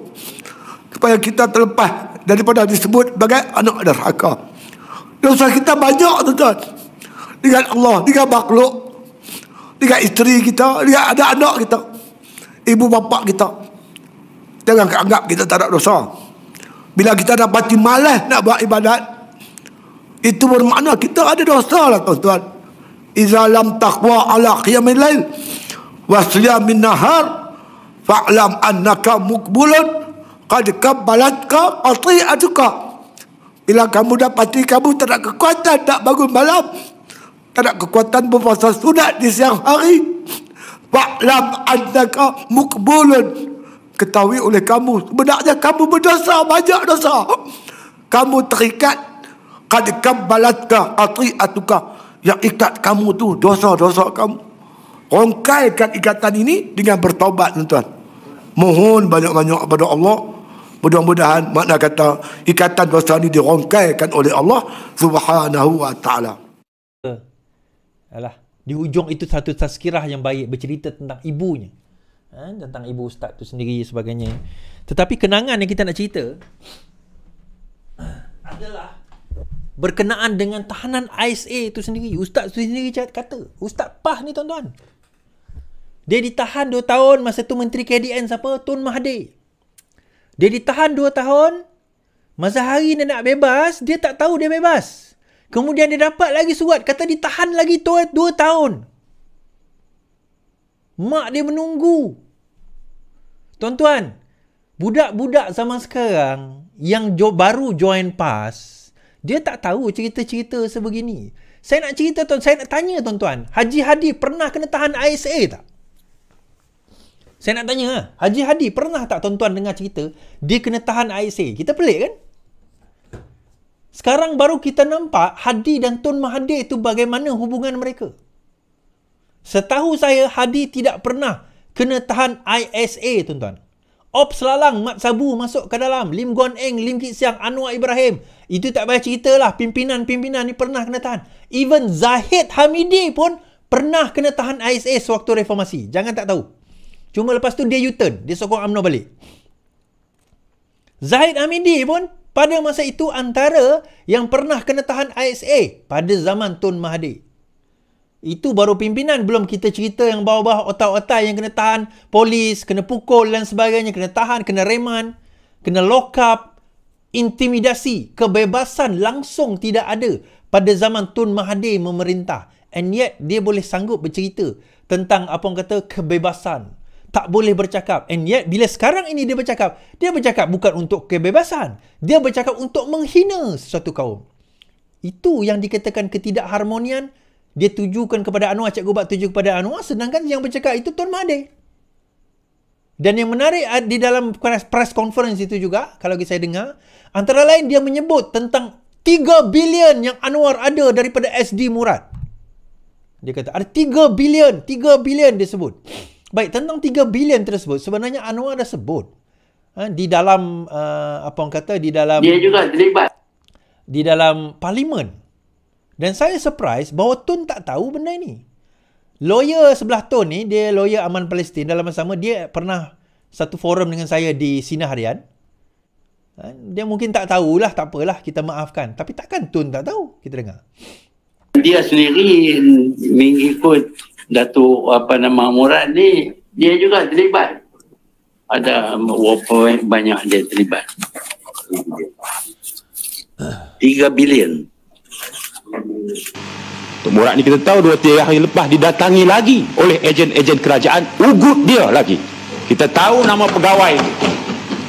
Speaker 3: Supaya kita terlepas daripada disebut sebagai anak darhaka. Dosa kita banyak tu tuan. Dengan Allah, dengan makhluk. Dengan isteri kita, dengan anak-anak kita. Ibu bapa kita. Jangan anggap kita tak ada dosa. Bila kita dapati malas nak buat ibadat Itu bermakna kita ada dosa lah tuan-tuan Iza lam taqwa ala qiyamil lail Wasliyam min nahar Fa'lam annaka mukbulun Qad kabbalatka ati'atuka Bila kamu dapati kamu tak ada kekuatan tak bangun malam Tak ada kekuatan berfasa sunat di siang hari Fa'lam annaka mukbulun Ketahui oleh kamu sebenarnya kamu berdosa banyak dosa kamu terikat qad kabbalatka atiatuka yang ikat kamu tu dosa-dosa kamu rongkaikan ikatan ini dengan bertaubat tuan mohon banyak-banyak kepada Allah mudah-mudahan makna kata ikatan dosa ini dirongkaikan oleh Allah subhanahu wa taala
Speaker 1: alah di ujung itu satu tazkirah yang baik bercerita tentang ibunya ha, tentang ibu ustaz tu sendiri sebagainya tetapi kenangan yang kita nak cerita adalah berkenaan dengan tahanan ISA itu sendiri ustaz tu sendiri kata ustaz pah ni tuan-tuan dia ditahan 2 tahun masa tu menteri KDN siapa Tun Mahathir dia ditahan 2 tahun masa hari dia nak bebas dia tak tahu dia bebas Kemudian dia dapat lagi surat kata ditahan lagi 2 tahun. Mak dia menunggu. Tuan-tuan, budak-budak zaman sekarang yang jo- baru join PAS, dia tak tahu cerita-cerita sebegini. Saya nak cerita tuan, saya nak tanya tuan-tuan, Haji Hadi pernah kena tahan ISA tak? Saya nak tanya, ha? Haji Hadi pernah tak tuan-tuan dengar cerita dia kena tahan ISA? Kita pelik kan? Sekarang baru kita nampak Hadi dan Tun Mahathir itu bagaimana hubungan mereka. Setahu saya Hadi tidak pernah kena tahan ISA tuan-tuan. Op Selalang, Mat Sabu masuk ke dalam. Lim Guan Eng, Lim Kit Siang, Anwar Ibrahim. Itu tak payah cerita lah. Pimpinan-pimpinan ni pernah kena tahan. Even Zahid Hamidi pun pernah kena tahan ISA sewaktu reformasi. Jangan tak tahu. Cuma lepas tu dia U-turn. Dia sokong UMNO balik. Zahid Hamidi pun pada masa itu antara yang pernah kena tahan ISA pada zaman Tun Mahathir. Itu baru pimpinan belum kita cerita yang bawah-bawah otak-otak yang kena tahan polis, kena pukul dan sebagainya, kena tahan, kena reman, kena lock up, intimidasi, kebebasan langsung tidak ada pada zaman Tun Mahathir memerintah. And yet dia boleh sanggup bercerita tentang apa yang kata kebebasan. Tak boleh bercakap. And yet bila sekarang ini dia bercakap, dia bercakap bukan untuk kebebasan. Dia bercakap untuk menghina sesuatu kaum. Itu yang dikatakan ketidakharmonian dia tujukan kepada Anwar, Cikgu Bak tuju kepada Anwar, sedangkan yang bercakap itu tuan Mahathir. Dan yang menarik eh, di dalam press conference itu juga, kalau saya dengar, antara lain dia menyebut tentang 3 bilion yang Anwar ada daripada SD Murad. Dia kata, ada 3 bilion, 3 bilion dia sebut. Baik, tentang 3 bilion tersebut, sebenarnya Anwar dah sebut. Ha, di dalam, uh, apa orang kata, di dalam... Dia juga terlibat. Di dalam parlimen. Dan saya surprise bahawa Tun tak tahu benda ni. Lawyer sebelah Tun ni, dia lawyer aman Palestin dalam masa sama dia pernah satu forum dengan saya di Sinar Harian. Ha, dia mungkin tak tahulah, tak apalah, kita maafkan. Tapi takkan Tun tak tahu, kita dengar.
Speaker 4: Dia sendiri mengikut Datuk apa nama Murad ni, dia juga terlibat. Ada berapa banyak dia terlibat. 3 bilion. Tok Murad ni kita tahu
Speaker 5: 2 3 hari lepas didatangi lagi oleh ejen-ejen kerajaan ugut dia lagi. Kita tahu nama pegawai ini.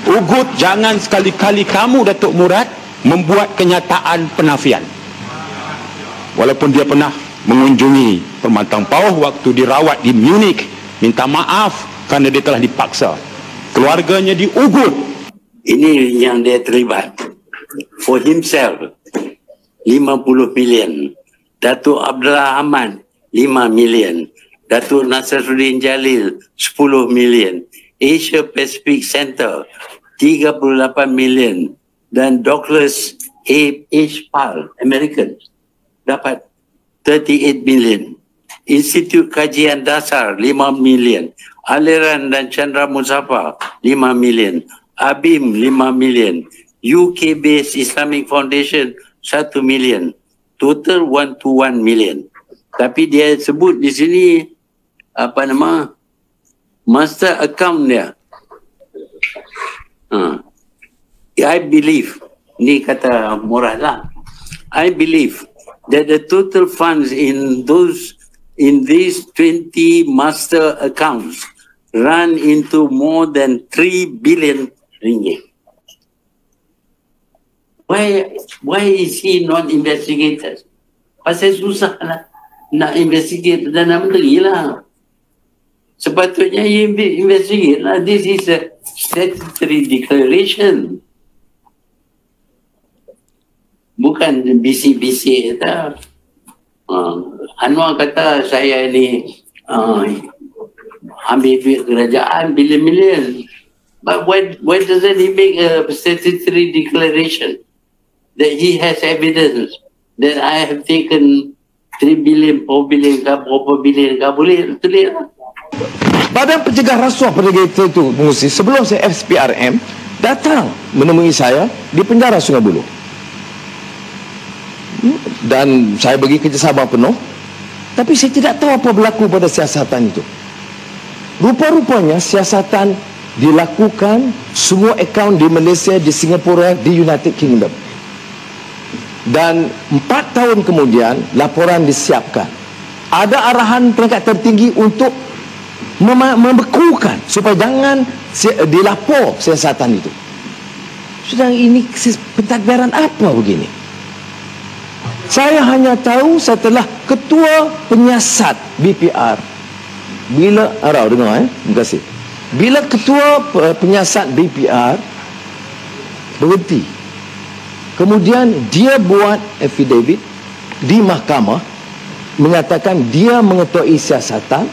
Speaker 5: Ugut jangan sekali-kali kamu Datuk Murad membuat kenyataan penafian. Walaupun dia pernah mengunjungi Pematang Pauh waktu dirawat di Munich minta maaf kerana dia telah dipaksa.
Speaker 4: Keluarganya diugut. Ini yang dia terlibat for himself. 50 million. Datuk Abdullah Ahmad 5 million. Datuk Nasiruddin Jalil 10 million. Asia Pacific Center 38 million. Dan Douglas A. H. Pal, American dapat 38 million. Institut Kajian Dasar 5 million. Aliran dan Chandra Musafa 5 million. ABIM 5 million. UK based Islamic Foundation 1 million. Total 1 to 1 million. Tapi dia sebut di sini apa nama master account dia. Ha. I believe ni kata murah lah. I believe that the total funds in those in these 20 master accounts run into more than 3 billion ringgit why why is he not investigated? Pasal susah lah nak investigate dan nak menteri lah. Sepatutnya he investigate lah. This is a statutory declaration. Bukan bisik-bisik tak. Uh, ah, Anwar kata saya ni uh, ambil duit kerajaan bilion-bilion. But why, why doesn't he make a statutory declaration? that he has evidence that I have taken 3 billion, 4 billion, berapa billion, kan boleh tulis lah.
Speaker 6: Badan Pencegah Rasuah Perdagangan itu, itu mengusi sebelum saya SPRM datang menemui saya di penjara Sungai Buloh. Dan saya bagi kerjasama penuh tapi saya tidak tahu apa berlaku pada siasatan itu. Rupa-rupanya siasatan dilakukan semua akaun di Malaysia, di Singapura, di United Kingdom dan 4 tahun kemudian laporan disiapkan ada arahan peringkat tertinggi untuk mem- membekukan supaya jangan dilapor siasatan itu sudah ini pentadbiran apa begini saya hanya tahu setelah ketua penyiasat BPR bila arau dengar eh terima kasih bila ketua penyiasat BPR berhenti Kemudian dia buat affidavit di mahkamah menyatakan dia mengetahui siasatan,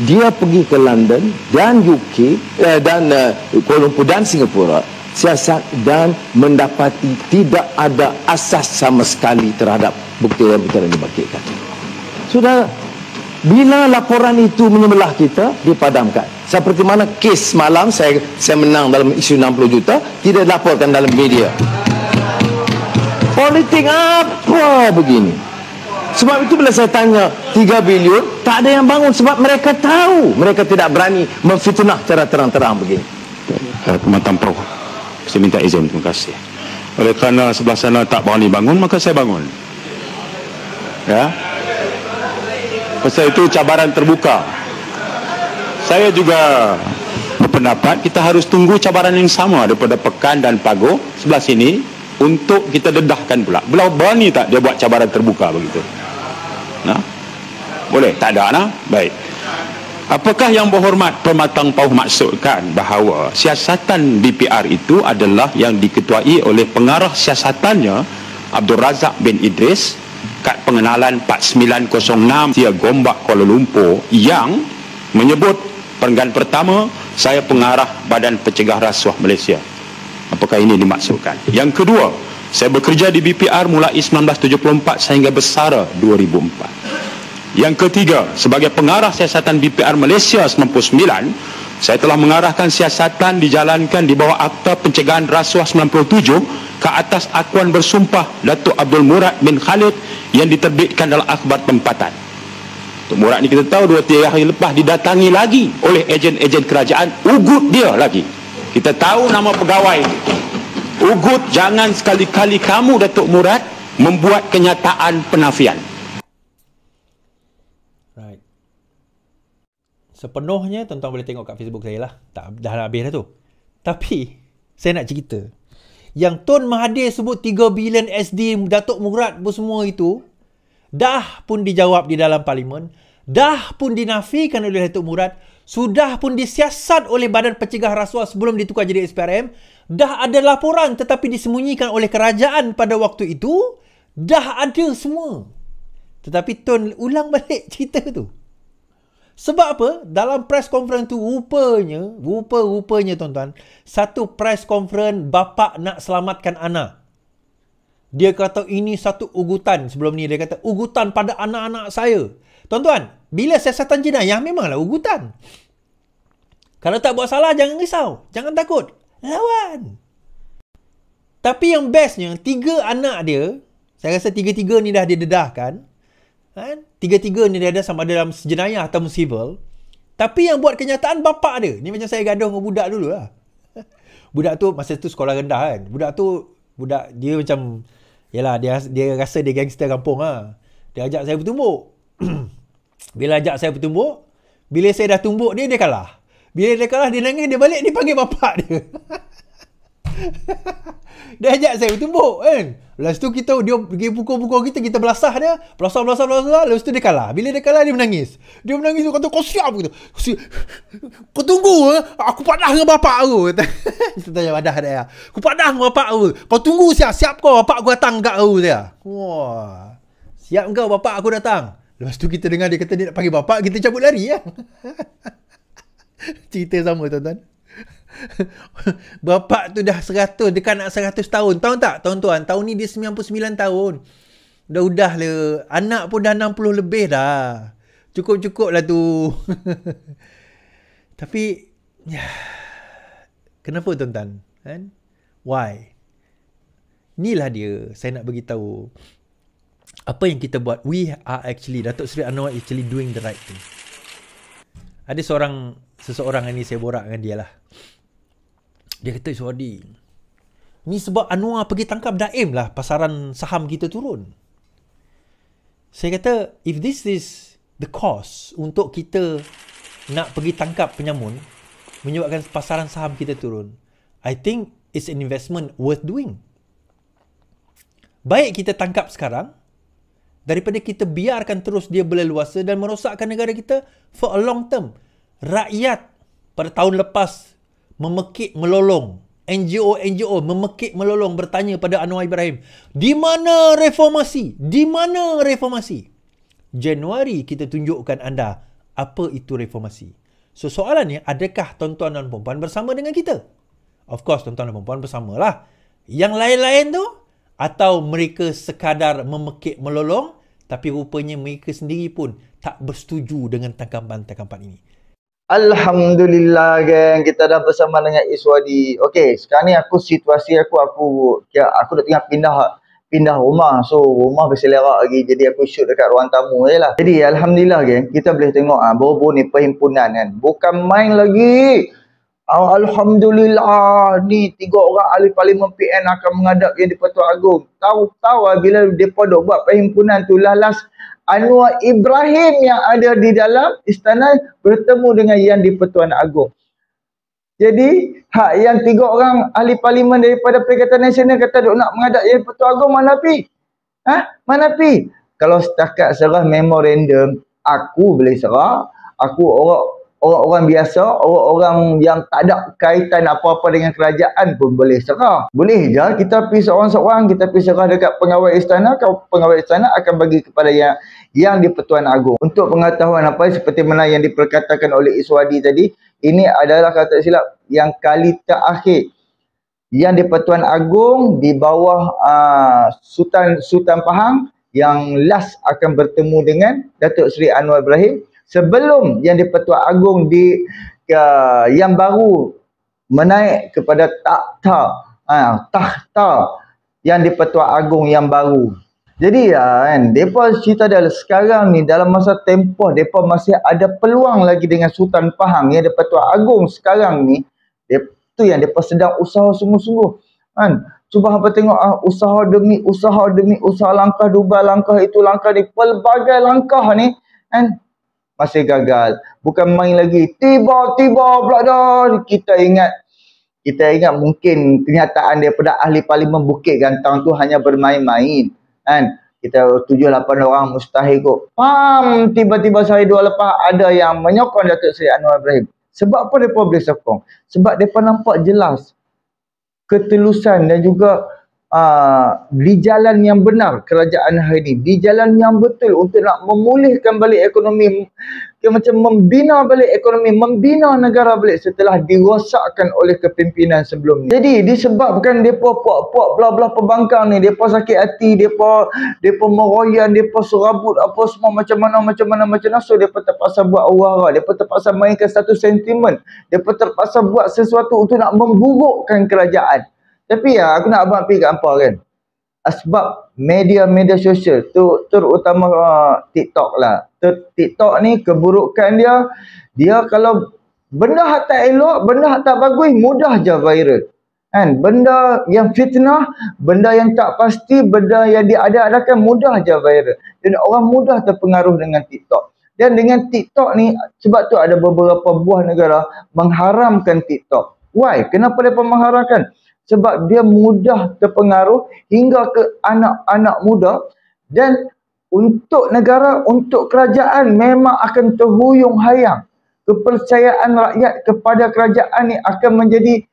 Speaker 6: dia pergi ke London dan UK eh, dan eh, Kuala Lumpur dan Singapura siasat dan mendapati tidak ada asas sama sekali terhadap bukti yang kita dibangkitkan. Sudah bila laporan itu menyebelah kita dipadamkan. Seperti mana kes malam saya saya menang dalam isu 60 juta tidak dilaporkan dalam media politik apa begini sebab itu bila saya tanya 3 bilion tak ada yang bangun sebab mereka tahu mereka tidak berani memfitnah cara terang-terang
Speaker 1: begini
Speaker 5: Pemantam eh, Pro saya minta izin terima kasih oleh kerana sebelah sana tak berani bangun maka saya bangun ya pasal itu cabaran terbuka saya juga berpendapat kita harus tunggu cabaran yang sama daripada pekan dan pagu sebelah sini untuk kita dedahkan pula. Belau berani tak dia buat cabaran terbuka begitu? Nah. Boleh, tak ada nah. Baik. Apakah yang berhormat pematang pauh maksudkan bahawa siasatan DPR itu adalah yang diketuai oleh pengarah siasatannya Abdul Razak bin Idris kad pengenalan 4906 Tia Gombak Kuala Lumpur yang menyebut perenggan pertama saya pengarah Badan Pencegah Rasuah Malaysia apakah ini dimaksudkan yang kedua saya bekerja di BPR mulai 1974 sehingga besar 2004 yang ketiga sebagai pengarah siasatan BPR Malaysia 99 saya telah mengarahkan siasatan dijalankan di bawah Akta Pencegahan Rasuah 97 ke atas akuan bersumpah Datuk Abdul Murad bin Khalid yang diterbitkan dalam akhbar tempatan Tok Murad ni kita tahu 2-3 hari lepas didatangi lagi oleh ejen-ejen kerajaan ugut dia lagi kita tahu nama pegawai Ugut jangan sekali-kali kamu Datuk Murad Membuat kenyataan penafian
Speaker 1: Right. Sepenuhnya tuan-tuan boleh tengok kat Facebook saya lah tak, Dah habis dah tu Tapi saya nak cerita Yang Tun Mahathir sebut 3 bilion SD Datuk Murad pun semua itu Dah pun dijawab di dalam parlimen Dah pun dinafikan oleh Datuk Murad sudah pun disiasat oleh badan pencegah rasuah sebelum ditukar jadi SPRM dah ada laporan tetapi disembunyikan oleh kerajaan pada waktu itu dah ada semua tetapi Tun ulang balik cerita tu sebab apa? Dalam press conference tu rupanya, rupa-rupanya tuan-tuan, satu press conference bapa nak selamatkan anak. Dia kata ini satu ugutan sebelum ni. Dia kata ugutan pada anak-anak saya. Tuan-tuan, bila siasatan jenayah memanglah ugutan. Kalau tak buat salah, jangan risau. Jangan takut. Lawan. Tapi yang bestnya, tiga anak dia, saya rasa tiga-tiga ni dah didedahkan. Kan? Tiga-tiga ni dia ada sama ada dalam jenayah atau civil. Tapi yang buat kenyataan bapak dia. Ni macam saya gaduh dengan budak dulu lah. Budak tu masa tu sekolah rendah kan. Budak tu, budak dia macam, yelah dia, dia rasa dia gangster kampung lah. Dia ajak saya bertumbuk. Bila ajak saya bertumbuk, bila saya dah tumbuk dia, dia kalah. Bila dia kalah, dia nangis, dia balik, dia panggil bapak dia. dia ajak saya bertumbuk kan. Lepas tu kita dia pergi pukul-pukul kita, kita belasah dia. Belasah-belasah-belasah, lepas tu dia kalah. Bila dia kalah, dia menangis. Dia menangis, dia kata, kau siap? Kata, kau tunggu, eh? aku padah dengan bapak aku. Kita tanya padah dia. Ya. Aku padah dengan bapak aku. Kau tunggu siap, siap kau, bapak aku datang kat aku. Wah. Siap kau, bapak aku datang. Lepas tu kita dengar dia kata dia nak panggil bapak, kita cabut lari lah. Cerita sama tuan-tuan. bapak tu dah 100, dekat nak 100 tahun. Tahu tak tuan-tuan? Tahun ni dia 99 tahun. Dah udah le. Anak pun dah 60 lebih dah. Cukup-cukup lah tu. Tapi, ya. kenapa tuan-tuan? Kan? Why? Inilah dia saya nak beritahu apa yang kita buat we are actually Datuk Seri Anwar actually doing the right thing ada seorang seseorang ini saya borak dengan dia lah dia kata Suhadi ni sebab Anwar pergi tangkap Daim lah pasaran saham kita turun saya kata if this is the cause untuk kita nak pergi tangkap penyamun menyebabkan pasaran saham kita turun I think it's an investment worth doing baik kita tangkap sekarang daripada kita biarkan terus dia berleluasa dan merosakkan negara kita for a long term. Rakyat pada tahun lepas memekik melolong. NGO-NGO memekik melolong bertanya pada Anwar Ibrahim. Di mana reformasi? Di mana reformasi? Januari kita tunjukkan anda apa itu reformasi. So soalannya adakah tuan-tuan dan perempuan bersama dengan kita? Of course tuan-tuan dan perempuan bersamalah. Yang lain-lain tu atau mereka sekadar memekik melolong tapi rupanya mereka sendiri pun tak bersetuju dengan tangkapan-tangkapan ini.
Speaker 2: Alhamdulillah geng kita dah bersama dengan Iswadi. Okey, sekarang ni aku situasi aku aku ya, aku dah tengah pindah pindah rumah. So rumah berselerak lagi jadi aku shoot dekat ruang tamu je lah. Jadi alhamdulillah geng kita boleh tengok ah ha, bobo ni perhimpunan kan. Bukan main lagi. Alhamdulillah ni tiga orang ahli parlimen PN akan menghadap yang di-Pertuan Agong. Tahu-tahu bila depa dok buat perhimpunan tu lalas Anwar Ibrahim yang ada di dalam istana bertemu dengan yang di-Pertuan Agong. Jadi hak yang tiga orang ahli parlimen daripada Perikatan Nasional kata dok nak menghadap yang di-Pertuan Agong mana pi? Hah? Mana pi? Kalau setakat serah memorandum aku boleh serah, aku orang orang-orang biasa, orang-orang yang tak ada kaitan apa-apa dengan kerajaan pun boleh serah. Boleh je kita pergi seorang-seorang, kita pergi serah dekat pengawal istana, Kalau pengawal istana akan bagi kepada yang yang di Pertuan Agong. Untuk pengetahuan apa seperti mana yang diperkatakan oleh Iswadi tadi, ini adalah kata tak silap yang kali terakhir yang di Pertuan Agong di bawah uh, Sultan Sultan Pahang yang last akan bertemu dengan Datuk Seri Anwar Ibrahim sebelum yang di Petua Agung di uh, yang baru menaik kepada takhta uh, ah, takhta yang di Petua Agung yang baru jadi ya uh, kan depa cerita dalam sekarang ni dalam masa tempoh depa masih ada peluang lagi dengan Sultan Pahang yang di Petua Agung sekarang ni itu yang depa sedang usaha sungguh-sungguh kan Cuba hampa tengok ah, usaha demi usaha demi usaha langkah dubai langkah itu langkah ni pelbagai langkah ni kan masih gagal. Bukan main lagi. Tiba-tiba pula dah. Kita ingat. Kita ingat mungkin kenyataan daripada ahli parlimen Bukit Gantang tu hanya bermain-main. Kan? Kita tujuh lapan orang mustahil kot. Pam! Tiba-tiba sehari dua lepas ada yang menyokong Datuk Seri Anwar Ibrahim. Sebab apa mereka boleh sokong? Sebab mereka nampak jelas ketelusan dan juga Ah, di jalan yang benar kerajaan hari ini di jalan yang betul untuk nak memulihkan balik ekonomi yang macam membina balik ekonomi membina negara balik setelah dirosakkan oleh kepimpinan sebelum ni jadi disebabkan depa puak-puak belah-belah pembangkang ni depa sakit hati depa depa meroyan depa serabut apa semua macam mana macam mana macam mana so depa terpaksa buat aura depa terpaksa mainkan satu sentimen depa terpaksa buat sesuatu untuk nak memburukkan kerajaan tapi ya, aku nak abang pergi kat hangpa kan. Sebab media-media sosial tu terutama uh, TikTok lah. Ter TikTok ni keburukan dia, dia kalau benda tak elok, benda tak bagus, mudah je viral. Kan? Benda yang fitnah, benda yang tak pasti, benda yang diadakan mudah je viral. Dan orang mudah terpengaruh dengan TikTok. Dan dengan TikTok ni, sebab tu ada beberapa buah negara mengharamkan TikTok. Why? Kenapa mereka mengharamkan? sebab dia mudah terpengaruh hingga ke anak-anak muda dan untuk negara, untuk kerajaan memang akan terhuyung hayang. Kepercayaan rakyat kepada kerajaan ni akan menjadi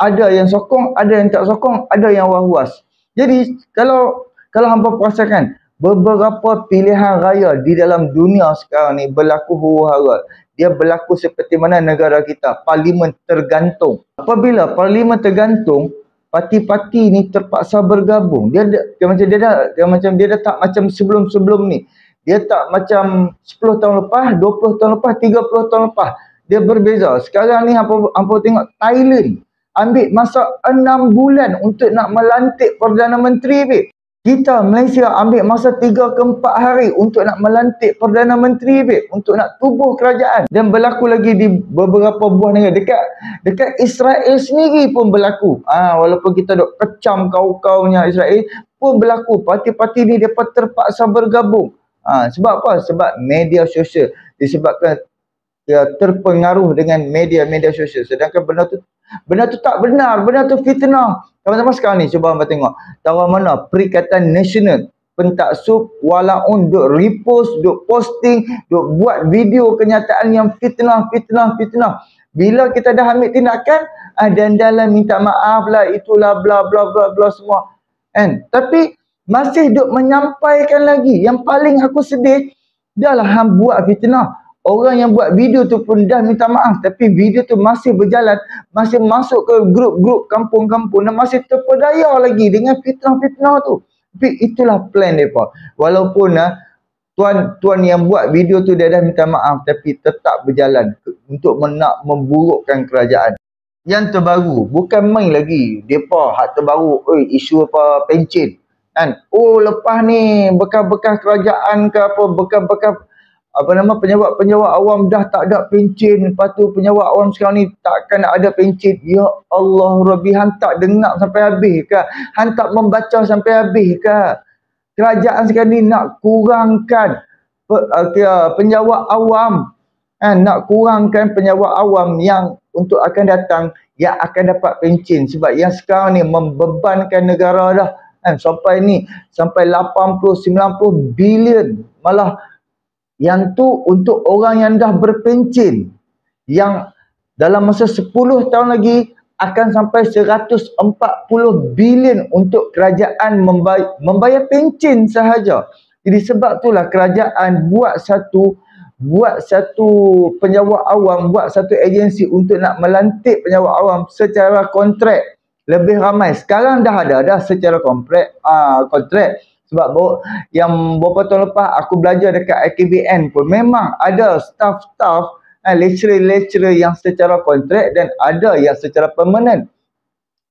Speaker 2: ada yang sokong, ada yang tak sokong, ada yang was Jadi kalau kalau hampa perasakan beberapa pilihan raya di dalam dunia sekarang ni berlaku huru-hara. Dia berlaku seperti mana negara kita, parlimen tergantung. Apabila parlimen tergantung, parti-parti ni terpaksa bergabung. Dia, dia macam dia dah dia macam dia dah tak macam sebelum-sebelum ni. Dia tak macam 10 tahun lepas, 20 tahun lepas, 30 tahun lepas. Dia berbeza. Sekarang ni hampa hampa tengok Thailand ambil masa 6 bulan untuk nak melantik Perdana Menteri ni. Kita Malaysia ambil masa 3 ke 4 hari untuk nak melantik Perdana Menteri babe, untuk nak tubuh kerajaan dan berlaku lagi di beberapa buah negara dekat dekat Israel sendiri pun berlaku. Ah ha, walaupun kita dok kecam kau-kaunya Israel pun berlaku parti-parti ni dapat terpaksa bergabung. Ha, sebab apa? Sebab media sosial disebabkan dia terpengaruh dengan media-media sosial sedangkan benda tu Benda tu tak benar, benda tu fitnah. Teman-teman sekarang ni cuba hangpa tengok. Tahu mana Perikatan Nasional pentaksub wala duk repost, duk posting, duk buat video kenyataan yang fitnah, fitnah, fitnah. Bila kita dah ambil tindakan, ah, dan dalam minta maaf lah, itulah bla bla bla bla semua. Kan? Tapi masih duk menyampaikan lagi. Yang paling aku sedih, dah lah hang buat fitnah orang yang buat video tu pun dah minta maaf tapi video tu masih berjalan masih masuk ke grup-grup kampung-kampung dan masih terpedaya lagi dengan fitnah-fitnah tu tapi itulah plan mereka walaupun ha, tuan tuan yang buat video tu dia dah minta maaf tapi tetap berjalan untuk nak memburukkan kerajaan yang terbaru bukan main lagi depa hak terbaru oi isu apa pencen kan oh lepas ni bekas-bekas kerajaan ke apa bekas-bekas apa nama penyewa-penyewa awam dah tak ada pencin lepas tu penyewa awam sekarang ni takkan ada pencin ya Allah Rabbi hantar dengar sampai habis ke hantar membaca sampai habis ke kerajaan sekarang ni nak kurangkan penyewa awam eh, nak kurangkan penyewa awam yang untuk akan datang yang akan dapat pencin sebab yang sekarang ni membebankan negara dah eh, sampai ni sampai 80-90 bilion malah yang tu untuk orang yang dah berpencin. Yang dalam masa 10 tahun lagi akan sampai 140 bilion untuk kerajaan membayar, membayar pencin sahaja. Jadi sebab itulah kerajaan buat satu buat satu penjawat awam, buat satu agensi untuk nak melantik penjawat awam secara kontrak lebih ramai. Sekarang dah ada dah secara kontrak, ah kontrak sebab bo, yang beberapa tahun lepas aku belajar dekat IKBN pun memang ada staff-staff eh, lecturer-lecturer yang secara kontrak dan ada yang secara permanent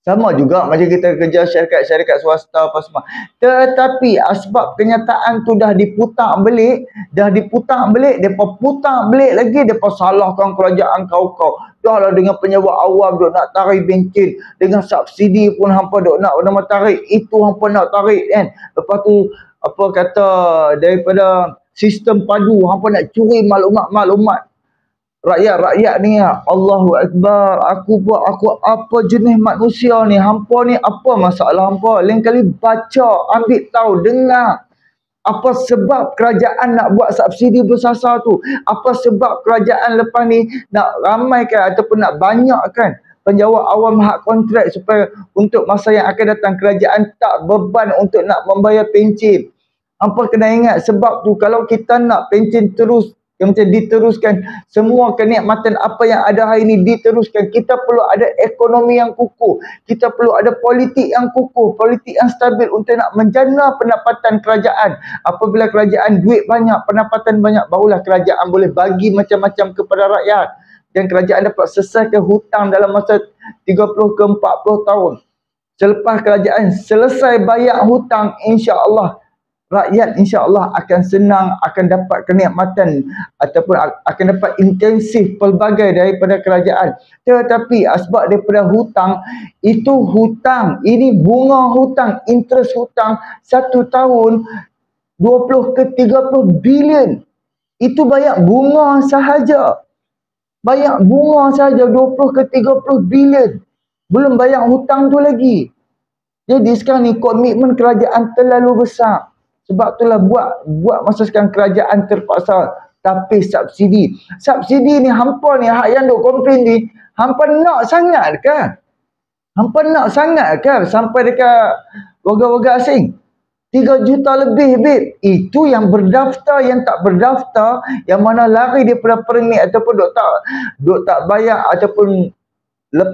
Speaker 2: sama juga macam kita kerja syarikat-syarikat swasta apa semua. Tetapi sebab kenyataan tu dah diputar belik, dah diputar belik, mereka putar belik lagi, mereka salahkan kerajaan kau-kau. Dah lah dengan penyewa awam duk nak tarik bengkel, dengan subsidi pun hampa duk nak nak tarik, itu hampa nak tarik kan. Lepas tu, apa kata daripada sistem padu, hampa nak curi maklumat-maklumat rakyat-rakyat ni ya, Allahu Akbar aku buat aku apa jenis manusia ni hampa ni apa masalah hampa lain kali baca ambil tahu dengar apa sebab kerajaan nak buat subsidi bersasar tu apa sebab kerajaan lepas ni nak ramaikan ataupun nak banyakkan penjawab awam hak kontrak supaya untuk masa yang akan datang kerajaan tak beban untuk nak membayar pencin hampa kena ingat sebab tu kalau kita nak pencin terus yang macam diteruskan semua kenikmatan apa yang ada hari ini diteruskan. Kita perlu ada ekonomi yang kukuh. Kita perlu ada politik yang kukuh. Politik yang stabil untuk nak menjana pendapatan kerajaan. Apabila kerajaan duit banyak, pendapatan banyak, barulah kerajaan boleh bagi macam-macam kepada rakyat. Dan kerajaan dapat selesaikan hutang dalam masa 30 ke 40 tahun. Selepas kerajaan selesai bayar hutang, insya Allah rakyat insya-Allah akan senang akan dapat kenikmatan ataupun akan dapat intensif pelbagai daripada kerajaan tetapi sebab daripada hutang itu hutang ini bunga hutang interest hutang satu tahun 20 ke 30 bilion itu banyak bunga sahaja banyak bunga sahaja 20 ke 30 bilion belum bayar hutang tu lagi jadi sekarang ni komitmen kerajaan terlalu besar sebab itulah buat buat masa sekarang kerajaan terpaksa tapi subsidi. Subsidi ni hampa ni hak yang duk komplain ni hampa nak sangat ke? Hampa nak sangat ke sampai dekat warga-warga asing? 3 juta lebih babe. Itu yang berdaftar yang tak berdaftar yang mana lari daripada permit ataupun duk tak duk tak bayar ataupun lep,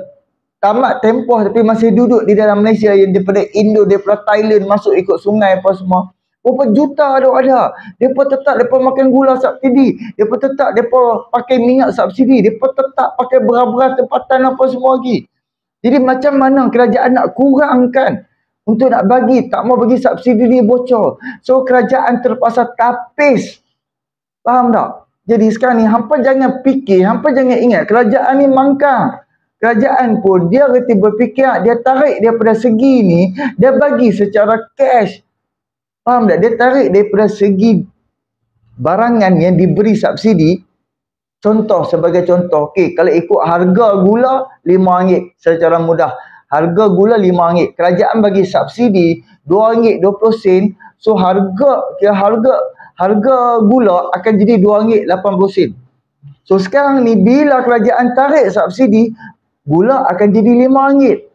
Speaker 2: tamat tempoh tapi masih duduk di dalam Malaysia yang daripada Indo daripada Thailand masuk ikut sungai apa semua berapa juta ada ada depa tetap depa makan gula subsidi depa tetap depa pakai minyak subsidi depa tetap pakai berat-berat tempatan apa semua lagi jadi macam mana kerajaan nak kurangkan untuk nak bagi tak mau bagi subsidi ni bocor so kerajaan terpaksa tapis faham tak jadi sekarang ni hampa jangan fikir hampa jangan ingat kerajaan ni mangkang Kerajaan pun dia reti berfikir, dia tarik daripada segi ni, dia bagi secara cash. Faham tak? Dia tarik daripada segi barangan yang diberi subsidi. Contoh sebagai contoh. okay, kalau ikut harga gula RM5 secara mudah. Harga gula RM5. Kerajaan bagi subsidi RM2.20. So harga kira harga harga gula akan jadi RM2.80. So sekarang ni bila kerajaan tarik subsidi, gula akan jadi RM5.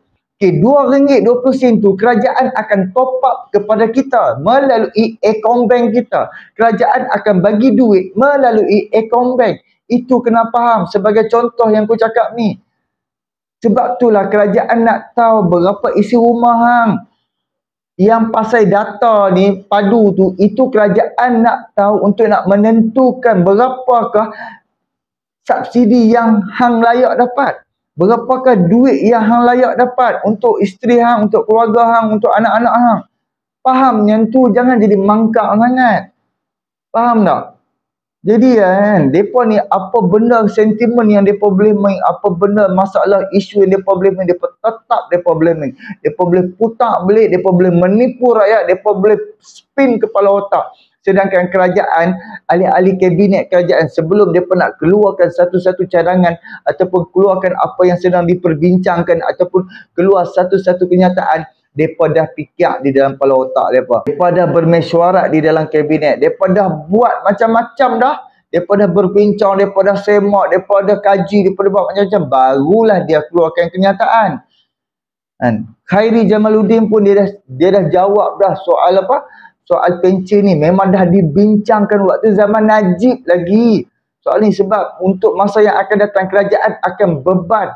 Speaker 2: Okey, RM2.20 tu kerajaan akan top up kepada kita melalui ekon bank kita. Kerajaan akan bagi duit melalui ekon bank. Itu kena faham sebagai contoh yang aku cakap ni. Sebab itulah kerajaan nak tahu berapa isi rumah hang. Yang pasal data ni padu tu itu kerajaan nak tahu untuk nak menentukan berapakah subsidi yang hang layak dapat. Berapakah duit yang hang layak dapat untuk isteri hang, untuk keluarga hang, untuk anak-anak hang? Faham yang tu jangan jadi mangkak sangat. Faham tak? Jadi kan, depa ni apa benda sentimen yang depa boleh main, apa benda masalah isu yang depa boleh main, depa tetap depa boleh main. Depa boleh putar balik, depa boleh menipu rakyat, depa boleh spin kepala otak. Sedangkan kerajaan, ahli-ahli kabinet kerajaan sebelum dia pernah keluarkan satu-satu cadangan ataupun keluarkan apa yang sedang diperbincangkan ataupun keluar satu-satu kenyataan, mereka dah fikir di dalam kepala otak mereka. Mereka dah bermesyuarat di dalam kabinet. Mereka dah buat macam-macam dah. Mereka dah berbincang, mereka dah semak, mereka dah kaji, mereka buat macam-macam. Barulah dia keluarkan kenyataan. Kan? Khairi Jamaluddin pun dia dah, dia dah jawab dah soal apa? soal pencen ni memang dah dibincangkan waktu zaman Najib lagi. Soal ni sebab untuk masa yang akan datang kerajaan akan beban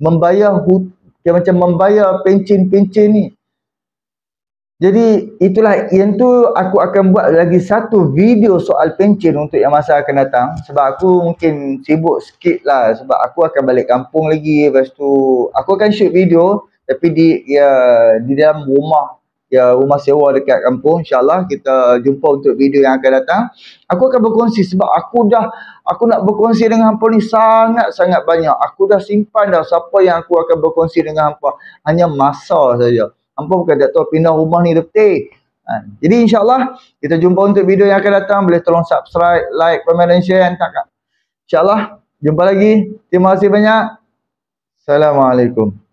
Speaker 2: membayar hut, macam membayar pencen-pencen ni. Jadi itulah yang tu aku akan buat lagi satu video soal pencen untuk yang masa akan datang sebab aku mungkin sibuk sikit lah sebab aku akan balik kampung lagi lepas tu aku akan shoot video tapi di ya di dalam rumah ya, rumah sewa dekat kampung insyaallah kita jumpa untuk video yang akan datang aku akan berkongsi sebab aku dah aku nak berkongsi dengan hampa ni sangat sangat banyak aku dah simpan dah siapa yang aku akan berkongsi dengan hampa hanya masa saja hampa bukan tak tahu pindah rumah ni letih ha. jadi insyaallah kita jumpa untuk video yang akan datang boleh tolong subscribe like komen dan share yang tak insyaallah jumpa lagi terima kasih banyak assalamualaikum